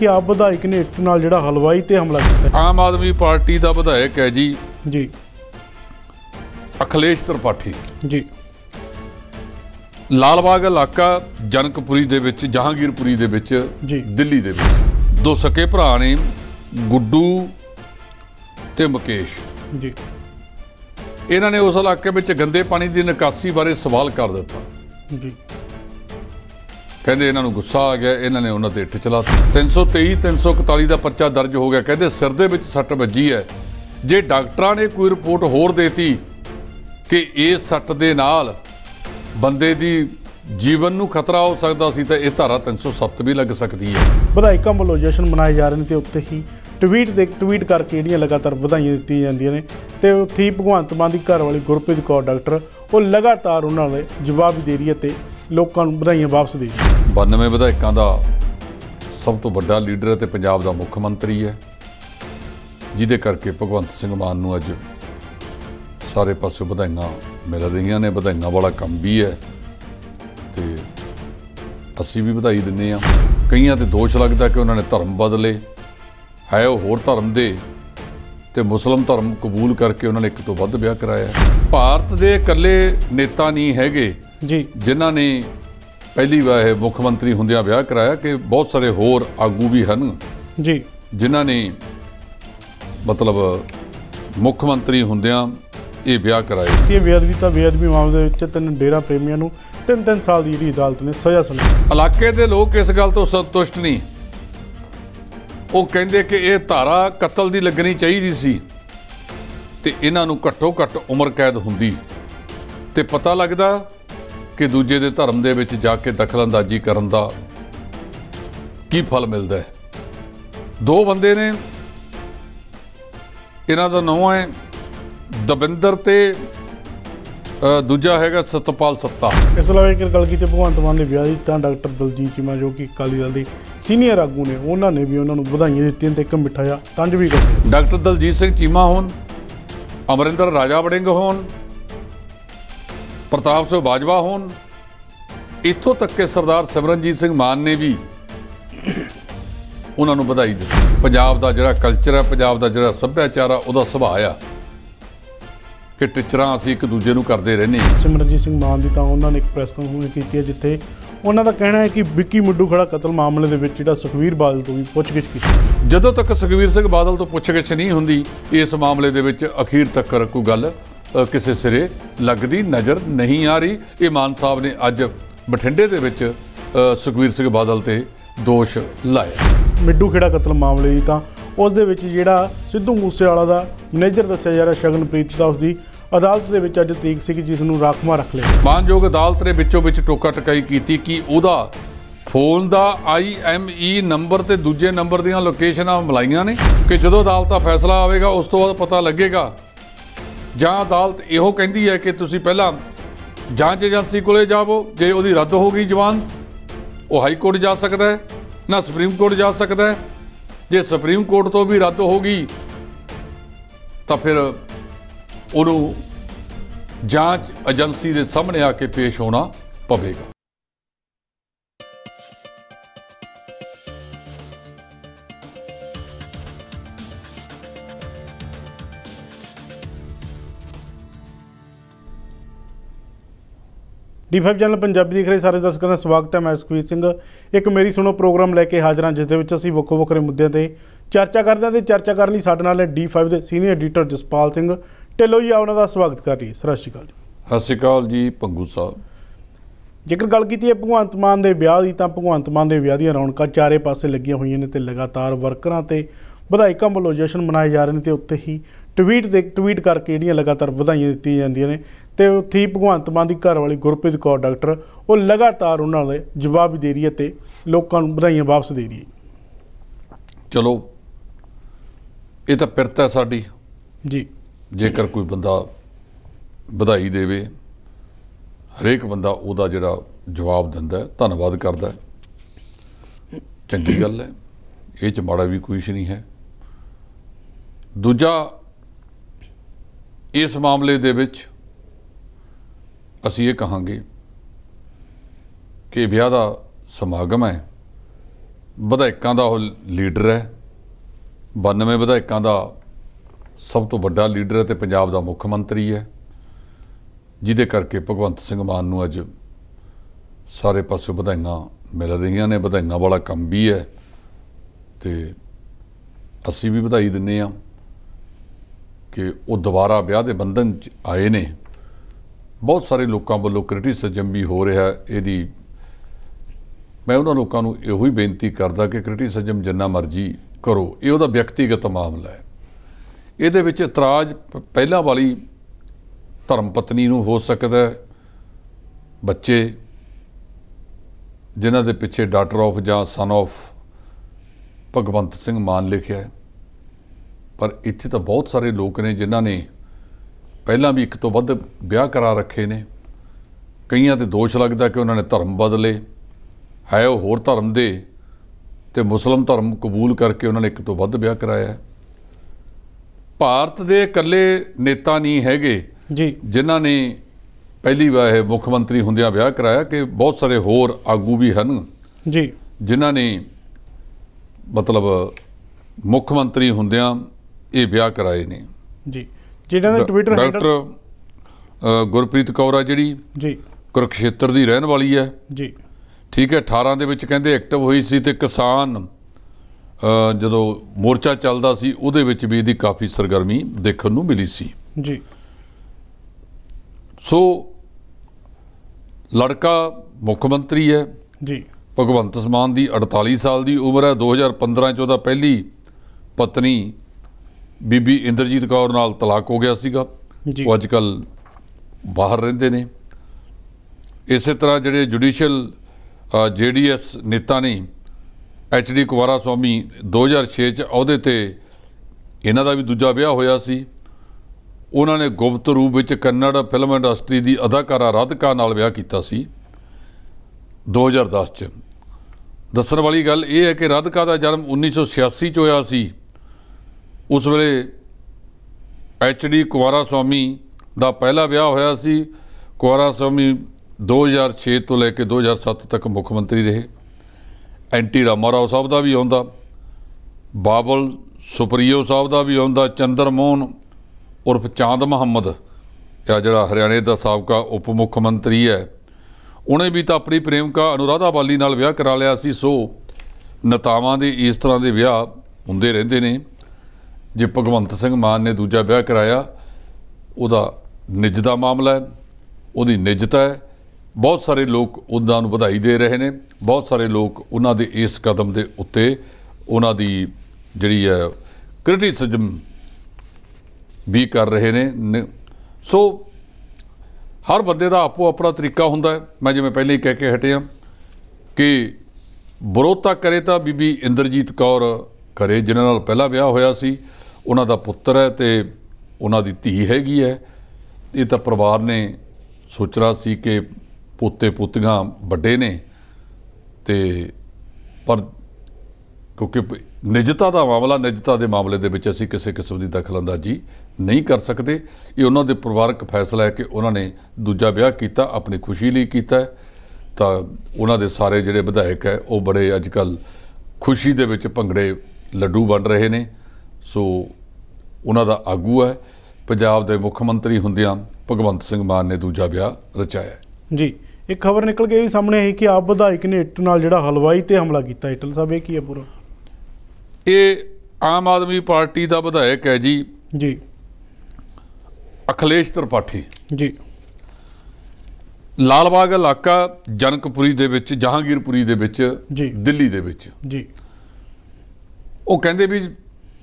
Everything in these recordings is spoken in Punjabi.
ਕਿ ਆਪ ਵਿਧਾਇਕ ਨੇ ਇੱਟ ਨਾਲ ਜਿਹੜਾ ਹਲਵਾਈ ਤੇ ਹਮਲਾ ਕੀਤਾ ਆਮ ਆਦਮੀ ਪਾਰਟੀ ਦਾ ਵਿਧਾਇਕ ਹੈ ਜੀ ਜੀ ਅਖਲੇਸ਼ ਤਰਪਾਠੀ ਜੀ ਲਾਲਬਾਗ ਇਲਾਕਾ ਜਨਕਪੁਰੀ ਦੇ ਵਿੱਚ ਜਹਾਂਗੀਰਪੁਰੀ ਦੇ ਵਿੱਚ ਜੀ ਦਿੱਲੀ ਦੇ ਵਿੱਚ ਦੋ ਸਕੇ ਭਰਾ ਨੇ ਗੁੱਡੂ ਤੇ ਮੁਕੇਸ਼ ਜੀ ਇਹਨਾਂ ਨੇ ਉਸ ਇਲਾਕੇ ਵਿੱਚ ਗੰਦੇ ਪਾਣੀ ਦੀ ਨਿਕਾਸੀ ਬਾਰੇ ਸਵਾਲ ਕਰ ਦਿੱਤਾ ਜੀ ਕਹਿੰਦੇ ਇਹਨਾਂ ਨੂੰ ਗੁੱਸਾ ਆ ਗਿਆ ਇਹਨਾਂ ਨੇ ਉਹਨਾਂ ਤੇ ਇੱਟ ਚਲਾਤੀ 323 341 ਦਾ ਪਰਚਾ ਦਰਜ ਹੋ ਗਿਆ ਕਹਿੰਦੇ ਸਿਰ ਦੇ ਵਿੱਚ ਸੱਟ ਵੱਜੀ ਹੈ ਜੇ ਡਾਕਟਰਾਂ ਨੇ ਕੋਈ ਰਿਪੋਰਟ ਹੋਰ ਦੇਤੀ ਕਿ ਇਹ ਸੱਟ ਦੇ ਨਾਲ ਬੰਦੇ ਦੀ ਜੀਵਨ ਨੂੰ ਖਤਰਾ ਹੋ ਸਕਦਾ ਸੀ ਤਾਂ ਇਹ ਧਾਰਾ 307 ਵੀ ਲੱਗ ਸਕਦੀ ਹੈ ਵਧਾਈਕਾਂ ਵੱਲੋਂ ਜਸ਼ਨ ਮਨਾਏ ਜਾ ਰਹੇ ਨੇ ਤੇ ਉੱਤੇ ਹੀ ਟਵੀਟ ਦੇ ਟਵੀਟ ਕਰਕੇ ਜਿਹੜੀਆਂ ਲਗਾਤਾਰ ਵਧਾਈਆਂ ਦਿੱਤੀਆਂ ਜਾਂਦੀਆਂ ਨੇ ਤੇ ਉੱਥੇ ਭਗਵੰਤ ਮਾਨ ਦੀ ਘਰ ਵਾਲੀ ਗੁਰਪ੍ਰੀਤ ਕੌਰ ਡਾਕਟਰ ਉਹ ਲਗਾਤਾਰ ਉਹਨਾਂ ਦੇ ਜਵਾਬ ਦੇ ਰਹੀ ਹੈ ਤੇ ਲੋਕਾਂ ਨੂੰ ਵਧਾਈਆਂ ਵਾਪਸ ਦੇ 92 ਵਿਧਾਇਕਾਂ ਦਾ ਸਭ ਤੋਂ ਵੱਡਾ ਲੀਡਰ ਤੇ ਪੰਜਾਬ ਦਾ ਮੁੱਖ ਮੰਤਰੀ ਹੈ ਜਿਹਦੇ ਕਰਕੇ ਭਗਵੰਤ ਸਿੰਘ ਮਾਨ ਨੂੰ ਅੱਜ ਸਾਰੇ ਪਾਸੇ ਵਧਾਈਆਂ ਮਿਲ ਰਹੀਆਂ ਨੇ ਵਧਾਈਆਂ ਵਾਲਾ ਕੰਮ ਵੀ ਹੈ ਤੇ ਅਸੀਂ ਵੀ ਵਧਾਈ ਦਿੰਨੇ ਆ ਕਈਆਂ ਤੇ ਦੋਸ਼ ਲੱਗਦਾ ਕਿ ਉਹਨਾਂ ਨੇ ਧਰਮ ਬਦਲੇ ਹੈ ਉਹ ਹੋਰ ਧਰਮ ਦੇ ਤੇ ਮੁਸਲਮ ਧਰਮ ਕਬੂਲ ਕਰਕੇ ਉਹਨਾਂ ਨੇ ਇੱਕ ਤੋਂ ਵੱਧ ਵਿਆਹ ਕਰਾਇਆ ਭਾਰਤ ਦੇ ਇਕੱਲੇ ਨੇਤਾ ਨਹੀਂ ਹੈਗੇ ਜੀ ਜਿਨ੍ਹਾਂ ਨੇ ਪਹਿਲੀ ਵਾਰ ਇਹ ਮੁੱਖ ਮੰਤਰੀ ਹੁੰਦਿਆਂ ਵਿਆਹ ਕਰਾਇਆ ਕਿ ਬਹੁਤ ਸਾਰੇ ਹੋਰ ਆਗੂ ਵੀ ਹਨ ਜੀ ਜਿਨ੍ਹਾਂ ਨੇ ਮਤਲਬ ਮੁੱਖ ਮੰਤਰੀ ਹੁੰਦਿਆਂ ਇਹ ਵਿਆਹ ਕਰਾਇਆ ਇਹ ਬੇਅਦਬੀ ਤਾਂ ਬੇਅਦਬੀ ਮਾਮਲੇ ਵਿੱਚ ਤਿੰਨ ਡੇਰਾ ਪ੍ਰੇਮੀਆਂ ਨੂੰ ਤਿੰਨ ਤਿੰਨ ਸਾਲ ਦੀ ਜਿਹੜੀ ਅਦਾਲਤ ਨੇ ਸਜ਼ਾ ਸੁਣਾਈ ਇਲਾਕੇ ਦੇ ਲੋਕ ਇਸ ਗੱਲ ਤੋਂ ਸੰਤੁਸ਼ਟ ਨਹੀਂ ਉਹ ਕਹਿੰਦੇ ਕਿ ਇਹ ਧਾਰਾ ਕਤਲ ਦੀ ਲੱਗਣੀ ਚਾਹੀਦੀ ਸੀ ਤੇ ਇਹਨਾਂ ਨੂੰ ਘੱਟੋ ਘੱਟ ਉਮਰ ਕੈਦ ਹੁੰਦੀ ਤੇ ਪਤਾ ਲੱਗਦਾ ਕਿ ਦੂਜੇ ਦੇ ਧਰਮ ਦੇ ਵਿੱਚ ਜਾ ਕੇ ਦਖਲਅੰਦਾਜ਼ੀ ਕਰਨ ਦਾ ਕੀ ਫਲ ਮਿਲਦਾ ਹੈ ਦੋ ਬੰਦੇ ਨੇ ਇਹਨਾਂ ਦਾ ਨਾਮ ਹੈ ਦਵਿੰਦਰ ਤੇ ਦੂਜਾ ਹੈਗਾ ਸਤਪਾਲ ਸੱਤਾ ਇਸ ਲਈ ਇੱਕ ਗੱਲ ਕੀਤੀ ਭਗਵੰਤ ਮਾਨ ਦੇ ਵਿਆਹ ਦੀ ਤਾਂ ਡਾਕਟਰ ਦਲਜੀਤ ਚੀਮਾ ਜੋ ਕਿ ਕਾਲੀ ਦਲ ਦੀ ਸੀਨੀਅਰ ਆਗੂ ਨੇ ਉਹਨਾਂ ਨੇ ਵੀ ਉਹਨਾਂ ਨੂੰ ਵਧਾਈਆਂ ਦਿੱਤੀਆਂ ਤੇ ਇੱਕ ਮਿੱਠਾ ਜਿਹਾ ਤੰਜ ਵੀ ਕੀਤਾ ਡਾਕਟਰ ਦਲਜੀਤ ਸਿੰਘ ਚੀਮਾ ਹੋਣ ਅਮਰਿੰਦਰ ਰਾਜਾ ਵੜਿੰਗ ਹੋਣ ਪ੍ਰਤਾਪ ਸਿੰਘ ਬਾਜਵਾ ਹੋਣ ਇੱਥੋਂ ਤੱਕ ਕਿ ਸਰਦਾਰ ਸਿਮਰਨਜੀਤ ਸਿੰਘ ਮਾਨ ਨੇ ਵੀ ਉਹਨਾਂ ਨੂੰ ਵਧਾਈ ਦਿੱਤੀ ਪੰਜਾਬ ਦਾ ਜਿਹੜਾ ਕਲਚਰ ਹੈ ਪੰਜਾਬ ਦਾ ਜਿਹੜਾ ਸੱਭਿਆਚਾਰ ਆ ਉਹਦਾ ਸੁਭਾਅ ਆ ਕਿ ਟੀਚਰਾਂ ਅਸੀਂ ਇੱਕ ਦੂਜੇ ਨੂੰ ਕਰਦੇ ਰਹਿੰਦੇ ਸਿਮਰਨਜੀਤ ਸਿੰਘ ਮਾਨ ਦੀ ਤਾਂ ਉਹਨਾਂ ਨੇ ਇੱਕ ਪ੍ਰੈਸ ਕਾਨਫਰੰਸ ਕੀਤੀ ਹੈ ਜਿੱਥੇ ਉਹਨਾਂ ਦਾ ਕਹਿਣਾ ਹੈ ਕਿ ਵਿੱਕੀ ਮੁੱਢੂ ਖੜਾ ਕਤਲ ਮਾਮਲੇ ਦੇ ਵਿੱਚ ਜਿਹੜਾ ਸੁਖਵੀਰ ਬਾਦਲ ਤੋਂ ਵੀ ਪੁੱਛਗਿੱਛ ਕੀਤੀ ਜਦੋਂ ਤੱਕ ਸੁਖਵੀਰ ਸਿੰਘ ਬਾਦਲ ਤੋਂ ਪੁੱਛਗਿੱਛ ਨਹੀਂ ਹੁੰਦੀ ਇਸ ਮਾਮਲੇ ਦੇ ਵਿੱਚ ਅਖੀਰ ਤੱਕ ਕੋਈ ਗੱਲ ਕਿਸੇ ਸਿਰੇ ਲੱਗਦੀ ਨਜ਼ਰ ਨਹੀਂ ਆ ਰਹੀ ਇਮਾਨ ਸਾਹਿਬ ਨੇ ਅੱਜ ਬਠਿੰਡੇ ਦੇ ਵਿੱਚ ਸੁਖਵੀਰ ਸਿੰਘ ਬਾਦਲ ਤੇ ਦੋਸ਼ ਲਾਇਆ ਮਿੱਡੂ ਖੇੜਾ ਕਤਲ ਮਾਮਲੇ ਦੀ ਤਾਂ ਉਸ ਦੇ ਵਿੱਚ ਜਿਹੜਾ ਸਿੱਧੂ ਮੂਸੇਵਾਲਾ ਦਾ ਮੈਨੇਜਰ ਦੱਸਿਆ ਜਾ ਰਿਹਾ ਸ਼ਗਨਪ੍ਰੀਤ ਦਾ ਉਸ ਦੀ ਅਦਾਲਤ ਦੇ ਵਿੱਚ ਅੱਜ ਤਰੀਕ ਸੀ ਕਿ ਜਿਸ ਨੂੰ ਰਾਖਵਾ ਰੱਖ ਲਿਆ ਮਾਨਯੋਗ ਅਦਾਲਤ ਨੇ ਵਿੱਚੋਂ ਵਿੱਚ ਟੋਕਾ ਟਕਾਈ ਕੀਤੀ ਕਿ ਉਹਦਾ ਫੋਨ ਦਾ IME ਨੰਬਰ ਤੇ ਦੂਜੇ ਨੰਬਰ ਦੀਆਂ ਲੋਕੇਸ਼ਨਾਂ ਮਲਾਈਆਂ ਨੇ ਕਿ ਜਦੋਂ ਅਦਾਲਤ ਦਾ ਫੈਸਲਾ ਆਵੇਗਾ ਉਸ ਤੋਂ ਬਾਅਦ ਪਤਾ ਲੱਗੇਗਾ ਜਾਂ ਅਦਾਲਤ ਇਹੋ ਕਹਿੰਦੀ ਹੈ ਕਿ ਤੁਸੀਂ ਪਹਿਲਾਂ ਜਾਂਚ ਏਜੰਸੀ ਕੋਲੇ ਜਾਵੋ ਜੇ ਉਹਦੀ ਰੱਦ ਹੋ ਗਈ ਜਵਾਨ ਉਹ ਹਾਈ ਕੋਰਟ ਜਾ ਸਕਦਾ ਹੈ ਨਾ ਸੁਪਰੀਮ ਕੋਰਟ ਜਾ ਸਕਦਾ ਹੈ ਜੇ ਸੁਪਰੀਮ ਕੋਰਟ ਤੋਂ ਵੀ ਰੱਦ ਹੋ ਗਈ ਤਾਂ ਫਿਰ ਉਹਨੂੰ ਜਾਂਚ ਏਜੰਸੀ ਦੇ ਸਾਹਮਣੇ ਆ ਕੇ ਪੇਸ਼ ਹੋਣਾ ਪਵੇਗਾ D5 ਚੈਨਲ ਪੰਜਾਬੀ ਦੇਖ ਰਹੇ ਸਾਰੇ ਦਰਸ਼ਕਾਂ ਦਾ ਸਵਾਗਤ ਹੈ ਮੈਂ ਸੁਖਵੀਰ ਸਿੰਘ ਇੱਕ ਮੇਰੀ ਸੁਣੋ ਪ੍ਰੋਗਰਾਮ ਲੈ ਕੇ ਹਾਜ਼ਰ ਹਾਂ ਜਿਸ ਦੇ ਵਿੱਚ ਅਸੀਂ ਵੱਖੋ ਵੱਖਰੇ ਮੁੱਦਿਆਂ ਤੇ ਚਰਚਾ ਕਰਦੇ ਹਾਂ ਤੇ ਚਰਚਾ ਕਰਨ ਲਈ ਸਾਡੇ ਨਾਲ ਹੈ D5 ਦੇ ਸੀਨੀਅਰ ਐਡੀਟਰ ਜਸਪਾਲ ਸਿੰਘ ਟੈਲੋ ਜੀ ਆ ਉਹਨਾਂ ਦਾ ਸਵਾਗਤ ਕਰ ਰਹੀ ਸਤਿ ਸ਼੍ਰੀ ਅਕਾਲ ਜੀ ਸਤਿ ਸ਼੍ਰੀ ਅਕਾਲ ਜੀ ਪੰਗੂ ਸਾਹਿਬ ਜੇਕਰ ਗੱਲ ਕੀਤੀ ਹੈ ਭਗਵੰਤ ਮਾਨ ਦੇ ਵਿਆਹ ਦੀ ਤਾਂ ਭਗਵੰਤ ਮਾਨ ਦੇ ਵਿਆਹ ਦੀਆਂ ਰੌਣਕਾਂ ਚਾਰੇ ਪਾਸੇ ਲੱਗੀਆਂ ਹੋਈਆਂ ਨੇ ਤੇ ਲਗਾਤਾਰ ਵਰਕਰਾਂ ਤੇ ਵਧਾਈ ਵੱਲੋਂ ਜਸ਼ਨ ਮਨਾਏ ਜਾ ਰਹੇ ਨੇ ਤੇ ਉੱਤੇ ਹੀ ਟਵੀਟ ਦੇ ਟਵੀਟ ਕਰਕੇ ਜਿਹੜੀਆਂ ਲਗਾਤਾਰ ਵਧਾਈਆਂ ਦਿੱਤੀਆਂ ਜਾਂਦੀਆਂ ਨੇ ਤੇ ਉੱਥੇ ਭਗਵੰਤ ਮਾਨ ਦੀ ਘਰ ਵਾਲੀ ਗੁਰਪ੍ਰੀਤ ਕੌਰ ਡਾਕਟਰ ਉਹ ਲਗਾਤਾਰ ਉਹਨਾਂ ਦੇ ਜਵਾਬ ਦੇ ਰਹੀ ਹੈ ਤੇ ਲੋਕਾਂ ਨੂੰ ਵਧਾਈਆਂ ਵਾਪਸ ਦੇ ਰਹੀ ਹੈ ਚਲੋ ਇਹ ਤਾਂ ਪਿਰਤ ਹੈ ਸਾਡੀ ਜੀ ਜੇਕਰ ਕੋਈ ਬੰਦਾ ਵਧਾਈ ਦੇਵੇ ਹਰੇਕ ਬੰਦਾ ਉਹਦਾ ਜਿਹੜਾ ਜਵਾਬ ਦਿੰਦਾ ਧੰਨਵਾਦ ਕਰਦਾ ਚੰਗੀ ਗੱਲ ਹੈ ਇਹ ਚ ਮਾੜਾ ਵੀ ਕੁਝ ਨਹੀਂ ਹੈ ਦੂਜਾ ਇਸ ਮਾਮਲੇ ਦੇ ਵਿੱਚ ਅਸੀਂ ਇਹ ਕਹਾਂਗੇ ਕਿ ਵਿਆਹ ਦਾ ਸਮਾਗਮ ਹੈ ਵਿਧਾਇਕਾਂ ਦਾ ਉਹ ਲੀਡਰ ਹੈ 92 ਵਿਧਾਇਕਾਂ ਦਾ ਸਭ ਤੋਂ ਵੱਡਾ ਲੀਡਰ ਹੈ ਤੇ ਪੰਜਾਬ ਦਾ ਮੁੱਖ ਮੰਤਰੀ ਹੈ ਜਿਹਦੇ ਕਰਕੇ ਭਗਵੰਤ ਸਿੰਘ ਮਾਨ ਨੂੰ ਅੱਜ ਸਾਰੇ ਪਾਸੇ ਵਧਾਈਆਂ ਮਿਲ ਰਹੀਆਂ ਨੇ ਵਧਾਈਆਂ ਵਾਲਾ ਕੰਮ ਵੀ ਹੈ ਤੇ ਅਸੀਂ ਵੀ ਵਧਾਈ ਦਿੰਨੇ ਆ ਕਿ ਉਹ ਦੁਬਾਰਾ ਵਿਆਹ ਦੇ ਬੰਧਨ 'ਚ ਆਏ ਨੇ ਬਹੁਤ ਸਾਰੇ ਲੋਕਾਂ ਵੱਲੋਂ ਕ੍ਰਿਟਿਸਿਜ਼ਮ ਵੀ ਹੋ ਰਿਹਾ ਇਹਦੀ ਮੈਂ ਉਹਨਾਂ ਲੋਕਾਂ ਨੂੰ ਇਹੋ ਹੀ ਬੇਨਤੀ ਕਰਦਾ ਕਿ ਕ੍ਰਿਟਿਸਿਜ਼ਮ ਜਿੰਨਾ ਮਰਜ਼ੀ ਕਰੋ ਇਹ ਉਹਦਾ ਵਿਅਕਤੀਗਤ ਮਾਮਲਾ ਹੈ ਇਹਦੇ ਵਿੱਚ ਇਤਰਾਜ਼ ਪਹਿਲਾਂ ਵਾਲੀ ਧਰਮ ਪਤਨੀ ਨੂੰ ਹੋ ਸਕਦਾ ਬੱਚੇ ਜਿਨ੍ਹਾਂ ਦੇ ਪਿੱਛੇ ਡਾਕਟਰ ਆਫ ਜਾਂ ਸਨ ਆਫ ਭਗਵੰਤ ਸਿੰਘ ਮਾਨ ਲਿਖਿਆ ਹੈ ਪਰ ਇੱਥੇ ਤਾਂ ਬਹੁਤ ਸਾਰੇ ਲੋਕ ਨੇ ਜਿਨ੍ਹਾਂ ਨੇ ਪਹਿਲਾਂ ਵੀ ਇੱਕ ਤੋਂ ਵੱਧ ਵਿਆਹ ਕਰਾ ਰੱਖੇ ਨੇ ਕਈਆਂ ਤੇ ਦੋਸ਼ ਲੱਗਦਾ ਕਿ ਉਹਨਾਂ ਨੇ ਧਰਮ ਬਦਲੇ ਹੈ ਉਹ ਹੋਰ ਧਰਮ ਦੇ ਤੇ ਮੁਸਲਮ ਧਰਮ ਕਬੂਲ ਕਰਕੇ ਉਹਨਾਂ ਨੇ ਇੱਕ ਤੋਂ ਵੱਧ ਵਿਆਹ ਕਰਾਇਆ ਭਾਰਤ ਦੇ ਇਕੱਲੇ ਨੇਤਾ ਨਹੀਂ ਹੈਗੇ ਜੀ ਜਿਨ੍ਹਾਂ ਨੇ ਪਹਿਲੀ ਵਾਰ ਇਹ ਮੁੱਖ ਮੰਤਰੀ ਹੁੰਦਿਆਂ ਵਿਆਹ ਕਰਾਇਆ ਕਿ ਬਹੁਤ ਸਾਰੇ ਹੋਰ ਆਗੂ ਵੀ ਹਨ ਜੀ ਜਿਨ੍ਹਾਂ ਨੇ ਮਤਲਬ ਮੁੱਖ ਮੰਤਰੀ ਹੁੰਦਿਆਂ ਇਹ ਵਿਆਹ ਕਰਾਏ ਨੇ ਜੀ ਜਿਹੜਾ ਦਾ Twitter handle doctor Gurpreet Kaur ਆ ਜਿਹੜੀ ਜੀ ਕੁਰਕਸ਼ੇਤਰ ਦੀ ਰਹਿਣ ਵਾਲੀ ਹੈ ਜੀ ਠੀਕ ਹੈ 18 ਦੇ ਵਿੱਚ ਕਹਿੰਦੇ ਐਕਟਿਵ ਹੋਈ ਸੀ ਤੇ ਕਿਸਾਨ ਜਦੋਂ ਮੋਰਚਾ ਚੱਲਦਾ ਸੀ ਉਹਦੇ ਵਿੱਚ ਵੀ ਇਹਦੀ ਕਾਫੀ ਸਰਗਰਮੀ ਦੇਖਣ ਨੂੰ ਮਿਲੀ ਸੀ ਜੀ ਸੋ ਲੜਕਾ ਮੁੱਖ ਮੰਤਰੀ ਹੈ ਜੀ ਭਗਵੰਤ ਸਮਾਨ ਦੀ 48 ਸਾਲ ਦੀ ਉਮਰ ਹੈ 2015 ਚ ਉਹਦਾ ਪਹਿਲੀ ਪਤਨੀ ਬੀਬੀ ਇੰਦਰਜੀਤ ਕੌਰ ਨਾਲ ਤਲਾਕ ਹੋ ਗਿਆ ਸੀਗਾ ਉਹ ਅੱਜ ਕੱਲ ਬਾਹਰ ਰਹਿੰਦੇ ਨੇ ਇਸੇ ਤਰ੍ਹਾਂ ਜਿਹੜੇ ਜੁਡੀਸ਼ੀਅਲ ਜੀਡੀਐਸ ਨੇਤਾ ਨੇ ਐਚ ਡੀ ਕੁਵਾਰਾ ਸੋਮੀ 2006 ਚ ਅਹੁਦੇ ਤੇ ਇਹਨਾਂ ਦਾ ਵੀ ਦੂਜਾ ਵਿਆਹ ਹੋਇਆ ਸੀ ਉਹਨਾਂ ਨੇ ਗੁਪਤ ਰੂਪ ਵਿੱਚ ਕੰਨੜ ਫਿਲਮ ਇੰਡਸਟਰੀ ਦੀ ਅਦਾਕਾਰਾ ਰਾਧਿਕਾ ਨਾਲ ਵਿਆਹ ਕੀਤਾ ਸੀ 2010 ਚ ਦੱਸਣ ਵਾਲੀ ਗੱਲ ਇਹ ਹੈ ਕਿ ਰਾਧਿਕਾ ਦਾ ਜਨਮ 1986 ਚ ਹੋਇਆ ਸੀ ਉਸ ਵੇਲੇ ਐਚ ਡੀ ਕੁਵਾਰਾ ਸਵਾਮੀ ਦਾ ਪਹਿਲਾ ਵਿਆਹ ਹੋਇਆ ਸੀ ਕੁਵਾਰਾ ਸਵਾਮੀ 2006 ਤੋਂ ਲੈ ਕੇ 2007 ਤੱਕ ਮੁੱਖ ਮੰਤਰੀ ਰਹੇ ਐਂਟੀ ਰਾਮਾਰਾਓ ਸਾਹਿਬ ਦਾ ਵੀ ਆਉਂਦਾ ਬਾਬਲ ਸੁਪਰੀਓ ਸਾਹਿਬ ਦਾ ਵੀ ਆਉਂਦਾ ਚੰਦਰ ਮੋਹਨ ਉਰਫ ਚਾਂਦ ਮੁਹੰਮਦ ਇਹ ਜਿਹੜਾ ਹਰਿਆਣੇ ਦਾ ਸਾਬਕਾ ਉਪ ਮੁੱਖ ਮੰਤਰੀ ਹੈ ਉਹਨੇ ਵੀ ਤਾਂ ਆਪਣੀ ਪ੍ਰੇਮਿਕਾ ਅਨੁਰਾਧਾ ਬਾਲੀ ਨਾਲ ਵਿਆਹ ਕਰਾ ਲਿਆ ਸੀ ਸੋ ਨਤਾਵਾਂ ਦੇ ਇਸ ਤਰ੍ਹਾਂ ਦੇ ਵਿਆਹ ਹੁੰਦੇ ਰਹਿੰਦੇ ਨੇ ਜੇ ਭਗਵੰਤ ਸਿੰਘ ਮਾਨ ਨੇ ਦੂਜਾ ਵਿਆਹ ਕਰਾਇਆ ਉਹਦਾ ਨਿੱਜ ਦਾ ਮਾਮਲਾ ਹੈ ਉਹਦੀ ਨਿੱਜਤਾ ਹੈ ਬਹੁਤ ਸਾਰੇ ਲੋਕ ਉਹਨਾਂ ਨੂੰ ਵਧਾਈ ਦੇ ਰਹੇ ਨੇ ਬਹੁਤ ਸਾਰੇ ਲੋਕ ਉਹਨਾਂ ਦੇ ਇਸ ਕਦਮ ਦੇ ਉੱਤੇ ਉਹਨਾਂ ਦੀ ਜਿਹੜੀ ਹੈ ਕ੍ਰਿਟਿਸਿਜ਼ਮ ਵੀ ਕਰ ਰਹੇ ਨੇ ਸੋ ਹਰ ਬੰਦੇ ਦਾ ਆਪੋ ਆਪਣਾ ਤਰੀਕਾ ਹੁੰਦਾ ਹੈ ਮੈਂ ਜਿਵੇਂ ਪਹਿਲਾਂ ਹੀ ਕਹਿ ਕੇ ਹਟਿਆ ਕਿ ਵਿਰੋਧਤਾ ਕਰੇ ਤਾਂ ਬੀਬੀ ਇੰਦਰਜੀਤ ਕੌਰ ਕਰੇ ਜਿਨ੍ਹਾਂ ਨਾਲ ਪਹਿਲਾ ਵਿਆਹ ਹੋਇਆ ਸੀ ਉਹਨਾਂ ਦਾ ਪੁੱਤਰ ਹੈ ਤੇ ਉਹਨਾਂ ਦੀ ਧੀ ਹੈਗੀ ਹੈ ਇਹ ਤਾਂ ਪਰਿਵਾਰ ਨੇ ਸੋਚਣਾ ਸੀ ਕਿ ਪੋਤੇ ਪੋਤੀਆਂ ਵੱਡੇ ਨੇ ਤੇ ਪਰ ਕਿਉਂਕਿ ਨਿਜਤਾ ਦਾ ਮਾਮਲਾ ਨਿਜਤਾ ਦੇ ਮਾਮਲੇ ਦੇ ਵਿੱਚ ਅਸੀਂ ਕਿਸੇ ਕਿਸਮ ਦੀ ਦਖਲਅੰਦਾਜ਼ੀ ਨਹੀਂ ਕਰ ਸਕਦੇ ਇਹ ਉਹਨਾਂ ਦੇ ਪਰਿਵਾਰਕ ਫੈਸਲਾ ਹੈ ਕਿ ਉਹਨਾਂ ਨੇ ਦੂਜਾ ਵਿਆਹ ਕੀਤਾ ਆਪਣੀ ਖੁਸ਼ੀ ਲਈ ਕੀਤਾ ਤਾਂ ਉਹਨਾਂ ਦੇ ਸਾਰੇ ਜਿਹੜੇ ਵਿਧਾਇਕ ਹੈ ਉਹ ਬੜੇ ਅੱਜਕੱਲ ਖੁਸ਼ੀ ਦੇ ਵਿੱਚ ਭੰਗੜੇ ਲੱਡੂ ਬਣ ਰਹੇ ਨੇ ਸੋ ਉਹਨਾਂ ਦਾ ਆਗੂ ਹੈ ਪੰਜਾਬ ਦੇ ਮੁੱਖ ਮੰਤਰੀ ਹੁੰਦਿਆਂ ਭਗਵੰਤ ਸਿੰਘ ਮਾਨ ਨੇ ਦੂਜਾ ਵਿਆਹ ਰਚਾਇਆ ਜੀ ਇੱਕ ਖਬਰ ਨਿਕਲ ਗਈ ਸਾਹਮਣੇ ਆਈ ਕਿ ਆਪ ਵਿਧਾਇਕ ਨੇ ਇੱਟ ਨਾਲ ਜਿਹੜਾ ਹਲਵਾਈ ਤੇ ਹਮਲਾ ਕੀਤਾ ਇਟਲ ਸਾਹਿਬ ਇਹ ਕੀ ਹੈ ਪੂਰਾ ਇਹ ਆਮ ਆਦਮੀ ਪਾਰਟੀ ਦਾ ਵਿਧਾਇਕ ਹੈ ਜੀ ਜੀ ਅਖਲੇਸ਼ ਤ੍ਰਿਪਾਠੀ ਜੀ ਲਾਲਬਾਗ ਇਲਾਕਾ ਜਨਕਪੁਰੀ ਦੇ ਵਿੱਚ ਜਹਾਂਗੀਰਪੁਰੀ ਦੇ ਵਿੱਚ ਦਿੱਲੀ ਦੇ ਵਿੱਚ ਜੀ ਉਹ ਕਹਿੰਦੇ ਵੀ